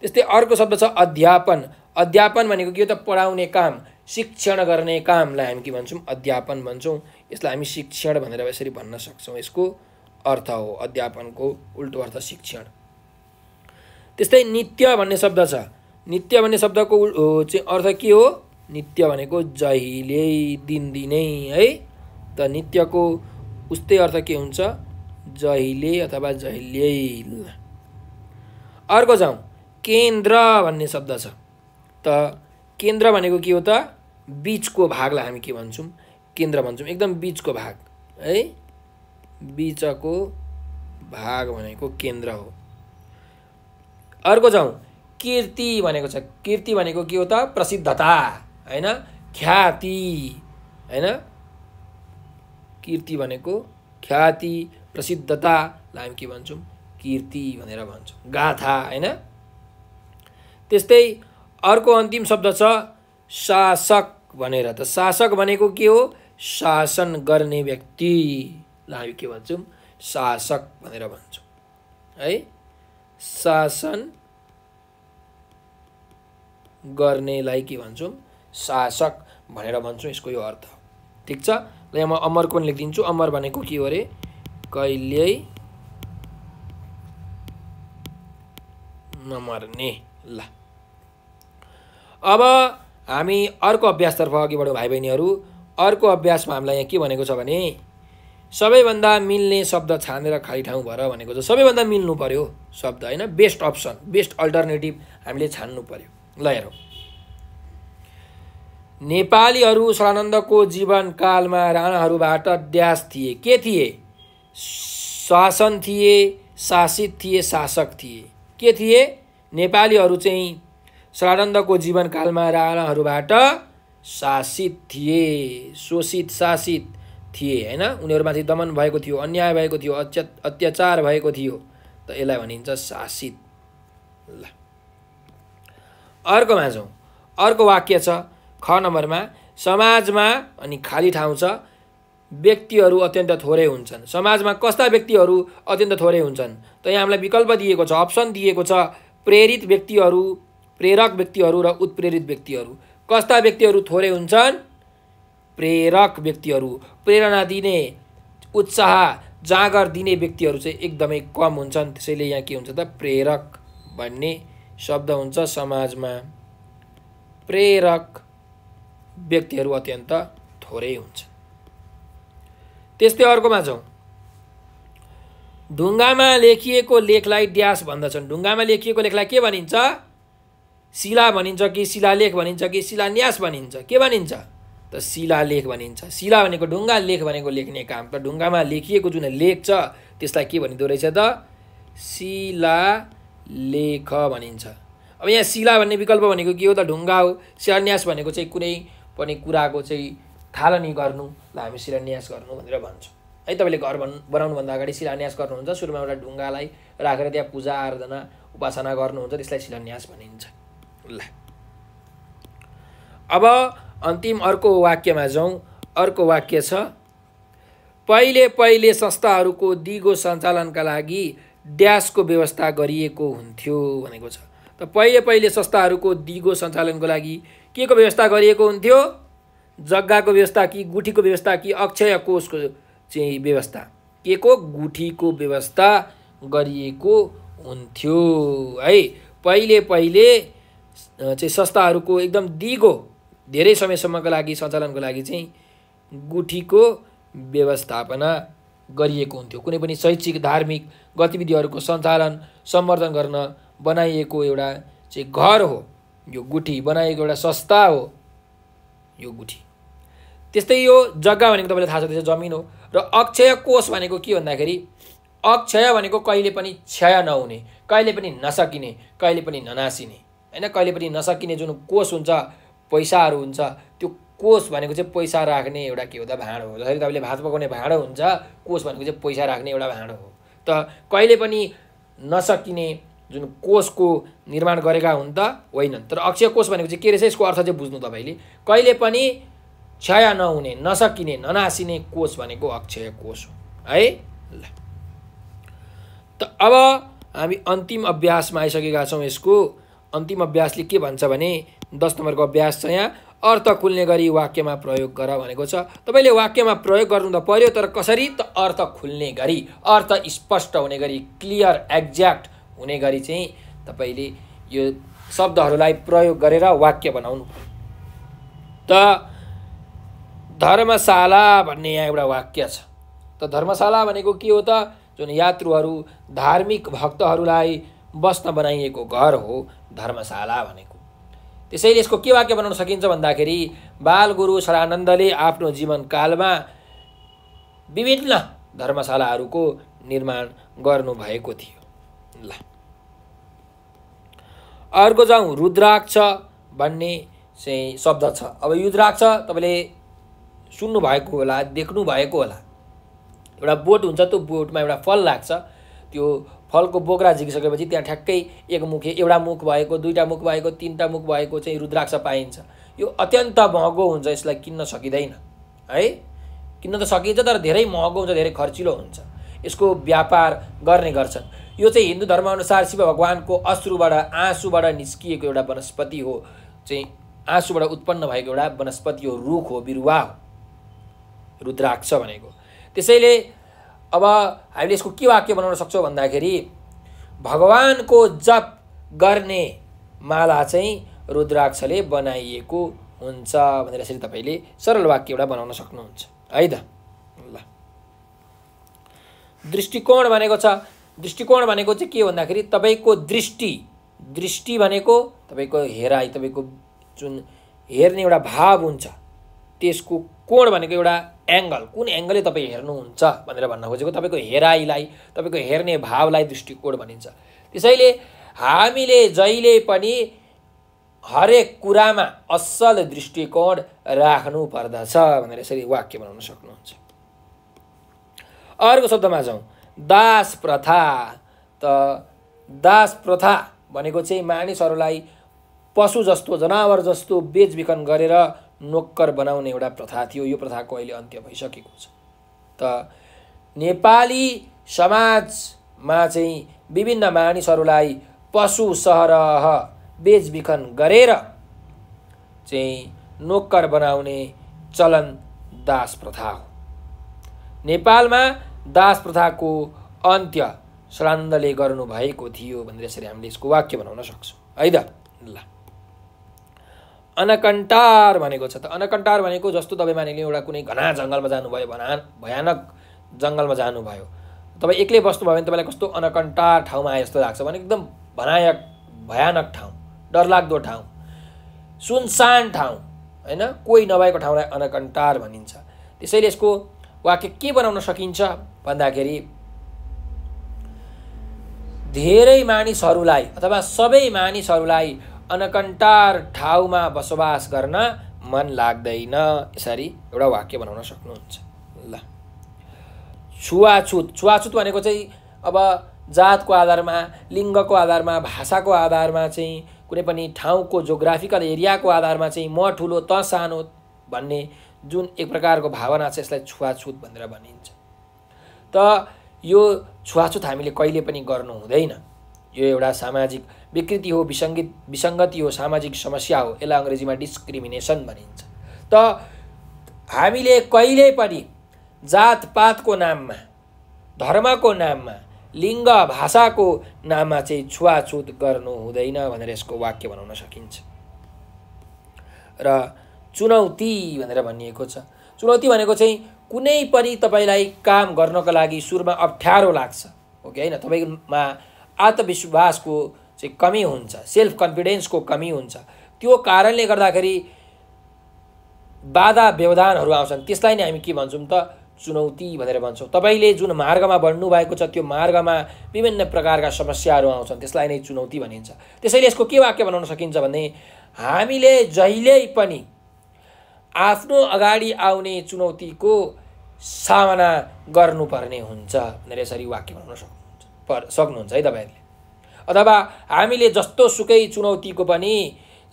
त्यस्तै अर्को शब्द छ अध्यापन अध्यापन भनेको के हो त पढाउने काम शिक्षण गर्ने कामलाई हामी के भन्छौँ अध्यापन भन्छौँ यसलाई हामी शिक्षण भनेर यसरी भन्न सक्छौँ यसको अर्थ हो अध्यापनको उल्टो अर्थ शिक्षण त्यस्तै नित्य भन्ने शब्द छ नित्य भन्ने शब्दको चाहिँ अर्थ के हो नित्य भनेको जहिले दिनदिनै है त नित्यको उस्तै अर्थ के हुन्छ जहिले अथवा जहिले अर्को जाउँ केन्द्र भन्ने शब्द छ त केन्द्र भनेको के हो त बिचको भागलाई हामी के भन्छौँ केन्द्र भन्छौँ एकदम बिचको भाग है बिचको भाग भनेको केन्द्र हो अर्को जाउँ कीर्ति भनेको छ कीर्ति भनेको के हो त प्रसिद्धता होइन ख्याति होइन कीर्ति भनेको ख्याति प्रसिद्धतालाई हामी के भन्छौँ कीर्ति भनेर भन्छौँ गाथा होइन त्यस्तै अर्को अन्तिम शब्द छ शासक भनेर त शासक भनेको के हो शासन गर्ने व्यक्तिलाई हामी के भन्छौँ शासक भनेर भन्छौँ है शासन गर्नेलाई के भन्छौँ शासक भनेर भन्छौँ यसको यो अर्थ ठिक छ ल यहाँ म अमर पनि लेखिदिन्छु अमर भनेको के हो अरे कहिल्यै नमर्ने ल अब हामी अर्को अभ्यासतर्फ अघि बढौँ भाइ बहिनीहरू अर्को अभ्यासमा हामीलाई यहाँ के भनेको छ भने सबैभन्दा मिल्ने शब्द छानेर खाली ठाउँ भएर भनेको छ सबैभन्दा मिल्नु पऱ्यो शब्द होइन बेस्ट अप्सन बेस्ट अल्टरनेटिभ हामीले छान्नु पऱ्यो ल हेरौँ नेपालीहरू सदानन्दको जीवनकालमा राणाहरूबाट ड्यास थिए के थिए शासन थिए शासित थिए शासक थिए के थिए नेपालीहरू चाहिँ सदानन्दको जीवनकालमा राणाहरूबाट शासित थिए शोषित शासित थिए होइन उनीहरूमाथि दमन भएको थियो अन्याय भएको थियो अत्या अत्याचार भएको थियो त यसलाई भनिन्छ शासित ल अर्कोमा जाउँ अर्को वाक्य छ ख नम्बरमा समाजमा अनि खाली ठाउँ छ व्यक्तिहरू अत्यन्त थोरै हुन्छन् समाजमा कस्ता व्यक्तिहरू अत्यन्त थोरै हुन्छन् त यहाँ हामीलाई विकल्प दिएको छ अप्सन दिएको छ प्रेरित व्यक्तिहरू प्रेरक व्यक्तिहरू र उत्प्रेरित व्यक्तिहरू कस्ता व्यक्तिहरू थोरै हुन्छन् प्रेरक व्यक्तिहरू प्रेरणा दिने उत्साह जाँगर दिने व्यक्तिहरू चाहिँ एकदमै कम हुन्छन् त्यसैले यहाँ के हुन्छ त प्रेरक भन्ने शब्द हुन्छ समाजमा प्रेरक व्यक्तिहरू अत्यन्त थोरै हुन्छ त्यस्तै अर्कोमा जाउँ ढुङ्गामा लेखिएको लेखलाई ड्यास भन्दछन् ढुङ्गामा लेखिएको लेखलाई के भनिन्छ शिला भनिन्छ कि शिलालेख भनिन्छ कि शिलान्यास भनिन्छ के भनिन्छ त शिलालेख भनिन्छ शिला भनेको ढुङ्गा लेख भनेको लेख्ने काम त ढुङ्गामा लेखिएको जुन लेख छ त्यसलाई के भनिँदो रहेछ त शिला लेख भनिन्छ अब यहाँ शिला भन्ने विकल्प भनेको के हो त ढुङ्गा हो शिलान्यास भनेको चाहिँ कुनै पनि कुराको चाहिँ थालनी गर्नुलाई हामी शिलान्यास गर्नु भनेर भन्छौँ है तपाईँले घर भन् बनाउनुभन्दा अगाडि शिलान्यास गर्नुहुन्छ सुरुमा एउटा ढुङ्गालाई राखेर त्यहाँ पूजा आराधना उपासना गर्नुहुन्छ त्यसलाई शिलान्यास भनिन्छ अब अन्तिम अर्को वाक्यमा जाउँ अर्को वाक्य छ पहिले पहिले संस्थाहरूको दिगो सञ्चालनका लागि ड्यासको व्यवस्था गरिएको हुन्थ्यो भनेको छ त पहिले पहिले संस्थाहरूको दिगो सञ्चालनको लागि के को व्यवस्था गरिएको हुन्थ्यो जग्गाको व्यवस्था कि गुठीको व्यवस्था कि अक्षय कोषको चाहिँ व्यवस्था के को गुठीको व्यवस्था गरिएको हुन्थ्यो है पहिले पहिले चाहिँ संस्थाहरूको एकदम दिगो धेरै समयसम्मको लागि सञ्चालनको लागि चाहिँ गुठीको व्यवस्थापना गरिएको हुन्थ्यो कुनै पनि शैक्षिक धार्मिक गतिविधिहरूको सञ्चालन सम्वर्धन गर्न बनाइएको एउटा चाहिँ घर हो यो गुठी बनाइएको एउटा संस्था हो यो गुठी त्यस्तै यो जग्गा भनेको तपाईँलाई थाहा छ त्यो जमिन हो र अक्षय कोष भनेको के भन्दाखेरि अक्षय भनेको कहिले पनि क्षय नहुने कहिले पनि नसकिने कहिले पनि ननासिने होइन कहिले पनि नसकिने जुन कोष हुन्छ पैसाहरू हुन्छ त्यो कोष भनेको चाहिँ पैसा राख्ने एउटा के हो त भाँडो हो जसरी तपाईँले भात पकाउने भाँडो हुन्छ कोष भनेको चाहिँ पैसा राख्ने एउटा भाँडो हो त कहिले पनि नसकिने जुन कोषको निर्माण गरेका हुन् त होइनन् तर अक्षय कोष भनेको चाहिँ के रहेछ यसको अर्थ चाहिँ बुझ्नु तपाईँले कहिले पनि क्षय नहुने नसकिने ननासिने कोष भनेको अक्षय कोष हो है ल त अब हामी अन्तिम अभ्यासमा आइसकेका छौँ यसको अन्तिम अभ्यासले के भन्छ भने दस नम्बरको अभ्यास छ यहाँ अर्थ खुल्ने गरी वाक्यमा प्रयोग गर भनेको छ तपाईँले वाक्यमा प्रयोग गर्नु त पर्यो तर कसरी त अर्थ खुल्ने गरी अर्थ स्पष्ट हुने गरी क्लियर एक्ज्याक्ट हुने गरी चाहिँ तपाईँले यो शब्दहरूलाई प्रयोग गरेर वाक्य बनाउनु त धर्मशाला भन्ने यहाँ एउटा वाक्य छ त धर्मशाला भनेको के हो त जुन यात्रुहरू धार्मिक भक्तहरूलाई बस्न बनाइएको घर हो धर्मशाला भनेको त्यसैले यसको के वाक्य बनाउन सकिन्छ भन्दाखेरि बालगुरु सरानन्दले आफ्नो जीवनकालमा विभिन्न धर्मशालाहरूको निर्माण गर्नुभएको थियो ल अर्को जाउँ रुद्राक्ष भन्ने चाहिँ शब्द छ अब रुद्राक्ष तपाईँले सुन्नुभएको होला देख्नुभएको होला एउटा बोट हुन्छ त्यो बोटमा एउटा फल लाग्छ त्यो फलको बोक्रा झिकिसकेपछि त्यहाँ ठ्याक्कै एक मुख एउटा मुख भएको दुईवटा मुख भएको तिनवटा मुख भएको चाहिँ रुद्राक्ष पाइन्छ यो अत्यन्त महँगो हुन्छ यसलाई किन्न सकिँदैन है किन्न त सकिन्छ तर धेरै महँगो हुन्छ धेरै खर्चिलो हुन्छ यसको व्यापार गर्ने गर्छन् यो चाहिँ हिन्दू धर्मअनुसार शिव भगवान्को अश्रुबाट आँसुबाट निस्किएको एउटा वनस्पति हो चाहिँ आँसुबाट उत्पन्न भएको एउटा वनस्पति हो रुख हो बिरुवा हो रुद्राक्ष भनेको त्यसैले अब हामीले यसको के वाक्य बनाउन सक्छौँ भन्दाखेरि भगवानको जप गर्ने माला चाहिँ रुद्राक्षले बनाइएको हुन्छ भनेर यसरी तपाईँले सरल वाक्य एउटा बनाउन सक्नुहुन्छ है त ल दृष्टिकोण भनेको छ दृष्टिकोण भनेको चाहिँ के भन्दाखेरि तपाईँको दृष्टि दृष्टि भनेको तपाईँको हेराइ तपाईँको जुन हेर्ने एउटा भाव हुन्छ त्यसको कोण भनेको एउटा एङ्गल कुन एङ्गलले तपाईँ हेर्नुहुन्छ भनेर भन्न खोजेको तपाईँको हेराइलाई तपाईँको हेर्ने भावलाई दृष्टिकोण भनिन्छ त्यसैले हामीले जहिले पनि हरेक कुरामा असल दृष्टिकोण राख्नु पर्दछ भनेर यसरी वाक्य बनाउन सक्नुहुन्छ अर्को शब्दमा जाउँ दास प्रथा त दास प्रथा भनेको चाहिँ मानिसहरूलाई पशु जस्तो जनावर जस्तो बेचबिखन गरेर नोक्कर बनाउने एउटा प्रथा थियो यो प्रथाको अहिले अन्त्य भइसकेको छ त नेपाली समाजमा चाहिँ विभिन्न मानिसहरूलाई पशु सहरह बेचबिखन गरेर चाहिँ नोक्कर बनाउने चलन दास प्रथा हो नेपालमा दास प्रथाको अन्त्य सडानन्दले गर्नुभएको थियो भनेर यसरी हामीले यसको वाक्य बनाउन सक्छौँ है त ल अनकन्टार भनेको छ त अनकन्टार भनेको जस्तो तपाईँ मानिलिउँ एउटा कुनै घना जङ्गलमा जानुभयो भना भयानक जङ्गलमा जानुभयो तपाईँ एक्लै बस्नुभयो भने तपाईँलाई कस्तो अनकन्टार ठाउँमा आए जस्तो लाग्छ भने एकदम भनायक भयानक ठाउँ डरलाग्दो ठाउँ सुनसान ठाउँ होइन कोही नभएको ठाउँलाई अनकन्टार भनिन्छ त्यसैले यसको वाक्य के बनाउन सकिन्छ भन्दाखेरि धेरै मानिसहरूलाई अथवा सबै मानिसहरूलाई अनकन्टार ठाउँमा बसोबास गर्न मन लाग्दैन यसरी एउटा वाक्य बनाउन सक्नुहुन्छ ल छुवाछुत छुवाछुत भनेको चाहिँ अब जातको आधारमा लिङ्गको आधारमा भाषाको आधारमा चाहिँ कुनै पनि ठाउँको जोग्राफिकल एरियाको आधारमा चाहिँ म ठुलो त सानो भन्ने जुन एक प्रकारको भावना छ यसलाई छुवाछुत भनेर भनिन्छ त यो छुवाछुत हामीले कहिले पनि गर्नु हुँदैन यो एउटा सामाजिक विकृति हो विसङ्गित विसङ्गति हो सामाजिक समस्या हो यसलाई अङ्ग्रेजीमा डिस्क्रिमिनेसन भनिन्छ त हामीले कहिले पनि जातपातको नाममा धर्मको नाममा लिङ्ग भाषाको नाममा चाहिँ छुवाछुत गर्नु हुँदैन भनेर यसको वाक्य बनाउन सकिन्छ र चुनौती भनेर भनिएको छ चुनौती भनेको चाहिँ कुनै पनि तपाईँलाई काम गर्नको लागि सुरुमा अप्ठ्यारो लाग्छ ओके कि होइन तपाईँमा आत्मविश्वासको चाहिँ कमी हुन्छ सेल्फ कन्फिडेन्सको कमी हुन्छ त्यो कारणले गर्दाखेरि बाधा व्यवधानहरू आउँछन् त्यसलाई नै हामी के भन्छौँ त चुनौती भनेर भन्छौँ तपाईँले जुन मार्गमा बढ्नु भएको छ त्यो मार्गमा विभिन्न प्रकारका समस्याहरू आउँछन् त्यसलाई नै चुनौती भनिन्छ त्यसैले यसको के वाक्य बनाउन सकिन्छ भने हामीले जहिले पनि आफ्नो अगाडि आउने चुनौतीको सामना गर्नुपर्ने हुन्छ भनेर यसरी वाक्य बनाउन सक्छ सक्नुहुन्छ है तपाईँहरूले अथवा हामीले जस्तो सुकै चुनौतीको पनि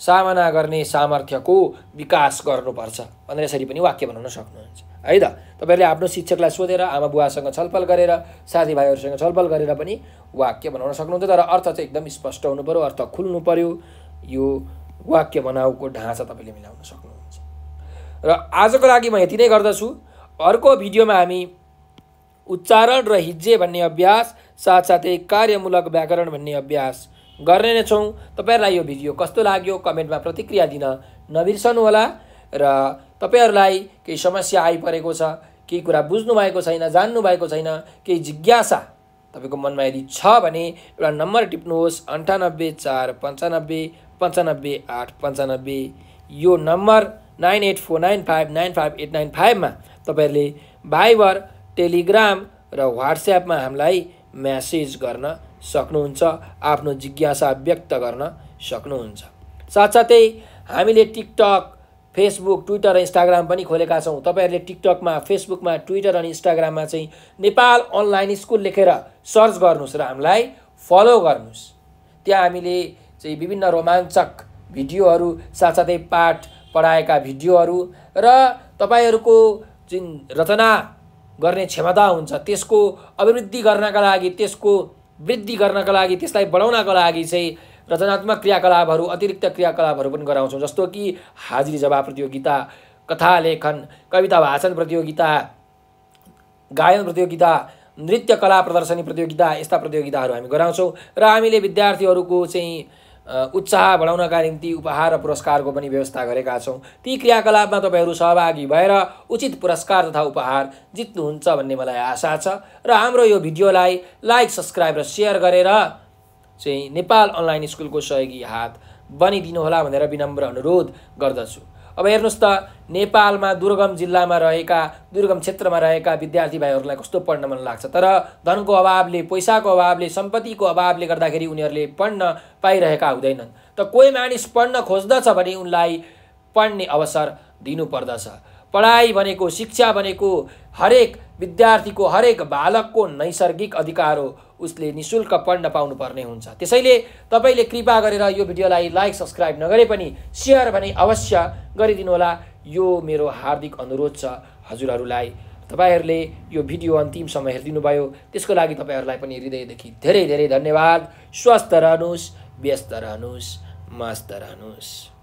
सामना गर्ने सामर्थ्यको विकास गर्नुपर्छ भनेर यसरी पनि वाक्य बनाउन सक्नुहुन्छ है त तपाईँहरूले आफ्नो शिक्षकलाई सोधेर आमा बुवासँग छलफल गरेर साथीभाइहरूसँग छलफल गरेर पनि वाक्य बनाउन सक्नुहुन्छ तर अर्थ चाहिँ एकदम स्पष्ट हुनु पऱ्यो अर्थ खुल्नु पऱ्यो यो वाक्य बनाउको ढाँचा तपाईँले मिलाउन सक्नुहुन्छ र आजको लागि म यति नै गर्दछु अर्को भिडियोमा हामी उच्चारण र हिज्जे भन्ने अभ्यास साथसाथै कार्यमूलक व्याकरण भन्ने अभ्यास गर्ने नै छौँ तपाईँहरूलाई यो भिडियो कस्तो लाग्यो कमेन्टमा प्रतिक्रिया दिन नबिर्सनुहोला र तपाईँहरूलाई केही समस्या आइपरेको छ केही कुरा बुझ्नु भएको छैन जान्नु भएको छैन केही जिज्ञासा तपाईँको मनमा यदि छ भने एउटा नम्बर टिप्नुहोस् अन्ठानब्बे चार पन्चानब्बे पन्चानब्बे आठ पन्चानब्बे यो number nine eight four nine five nine five eight nine फाइभमा तपाईँहरूले भाइबर टेलिग्राम र वाट्सएपमा हामीलाई म्यासेज गर्न सक्नुहुन्छ आफ्नो जिज्ञासा व्यक्त गर्न सक्नुहुन्छ साथसाथै हामीले टिकटक फेसबुक ट्विटर र इन्स्टाग्राम पनि खोलेका छौँ तपाईँहरूले टिकटकमा फेसबुकमा ट्विटर अनि इन्स्टाग्राममा चाहिँ नेपाल अनलाइन स्कुल लेखेर सर्च गर्नुहोस् र हामीलाई फलो गर्नुहोस् त्यहाँ हामीले चाहिँ विभिन्न रोमाञ्चक भिडियोहरू साथसाथै पाठ पढाएका भिडियोहरू र तपाईँहरूको जुन रचना गर्ने क्षमता हुन्छ त्यसको अभिवृद्धि गर्नका लागि त्यसको वृद्धि गर्नका लागि त्यसलाई बढाउनका लागि चाहिँ रचनात्मक क्रियाकलापहरू अतिरिक्त क्रियाकलापहरू पनि गराउँछौँ जस्तो कि हाजिरी जवाब प्रतियोगिता कथा लेखन कविता भाषण प्रतियोगिता गायन प्रतियोगिता नृत्य कला प्रदर्शनी प्रतियोगिता यस्ता प्रतियोगिताहरू हामी गराउँछौँ र हामीले विद्यार्थीहरूको चाहिँ उत्साह बढाउनका निम्ति उपहार र पुरस्कारको पनि व्यवस्था गरेका छौँ ती क्रियाकलापमा तपाईँहरू सहभागी भएर उचित पुरस्कार तथा उपहार जित्नुहुन्छ भन्ने मलाई आशा छ र हाम्रो यो भिडियोलाई लाइक सब्सक्राइब र सेयर गरेर चाहिँ नेपाल अनलाइन स्कुलको सहयोगी हात बनिदिनुहोला भनेर विनम्र अनुरोध गर्दछु अब हेर्नुहोस् त नेपालमा दुर्गम जिल्लामा रहेका दुर्गम क्षेत्रमा रहेका विद्यार्थी भाइहरूलाई कस्तो पढ्न मन लाग्छ तर धनको अभावले पैसाको अभावले सम्पत्तिको अभावले गर्दाखेरि उनीहरूले पढ्न पाइरहेका हुँदैनन् त कोही मानिस पढ्न खोज्दछ भने उनलाई पढ्ने अवसर दिनुपर्दछ पढाइ भनेको शिक्षा भनेको हरेक विद्यार्थीको हरेक बालकको नैसर्गिक अधिकार हो उसले निशुल्क शुल्क पढ्न पाउनुपर्ने हुन्छ त्यसैले तपाईँले कृपा गरेर यो भिडियोलाई लाइक सब्सक्राइब नगरे पनि सेयर भने अवश्य गरिदिनुहोला यो मेरो हार्दिक अनुरोध छ हजुरहरूलाई तपाईँहरूले यो भिडियो अन्तिमसम्म भयो त्यसको लागि तपाईँहरूलाई पनि हृदयदेखि धेरै धेरै धन्यवाद स्वस्थ रहनुहोस् व्यस्त रहनुहोस् मस्त रहनुहोस्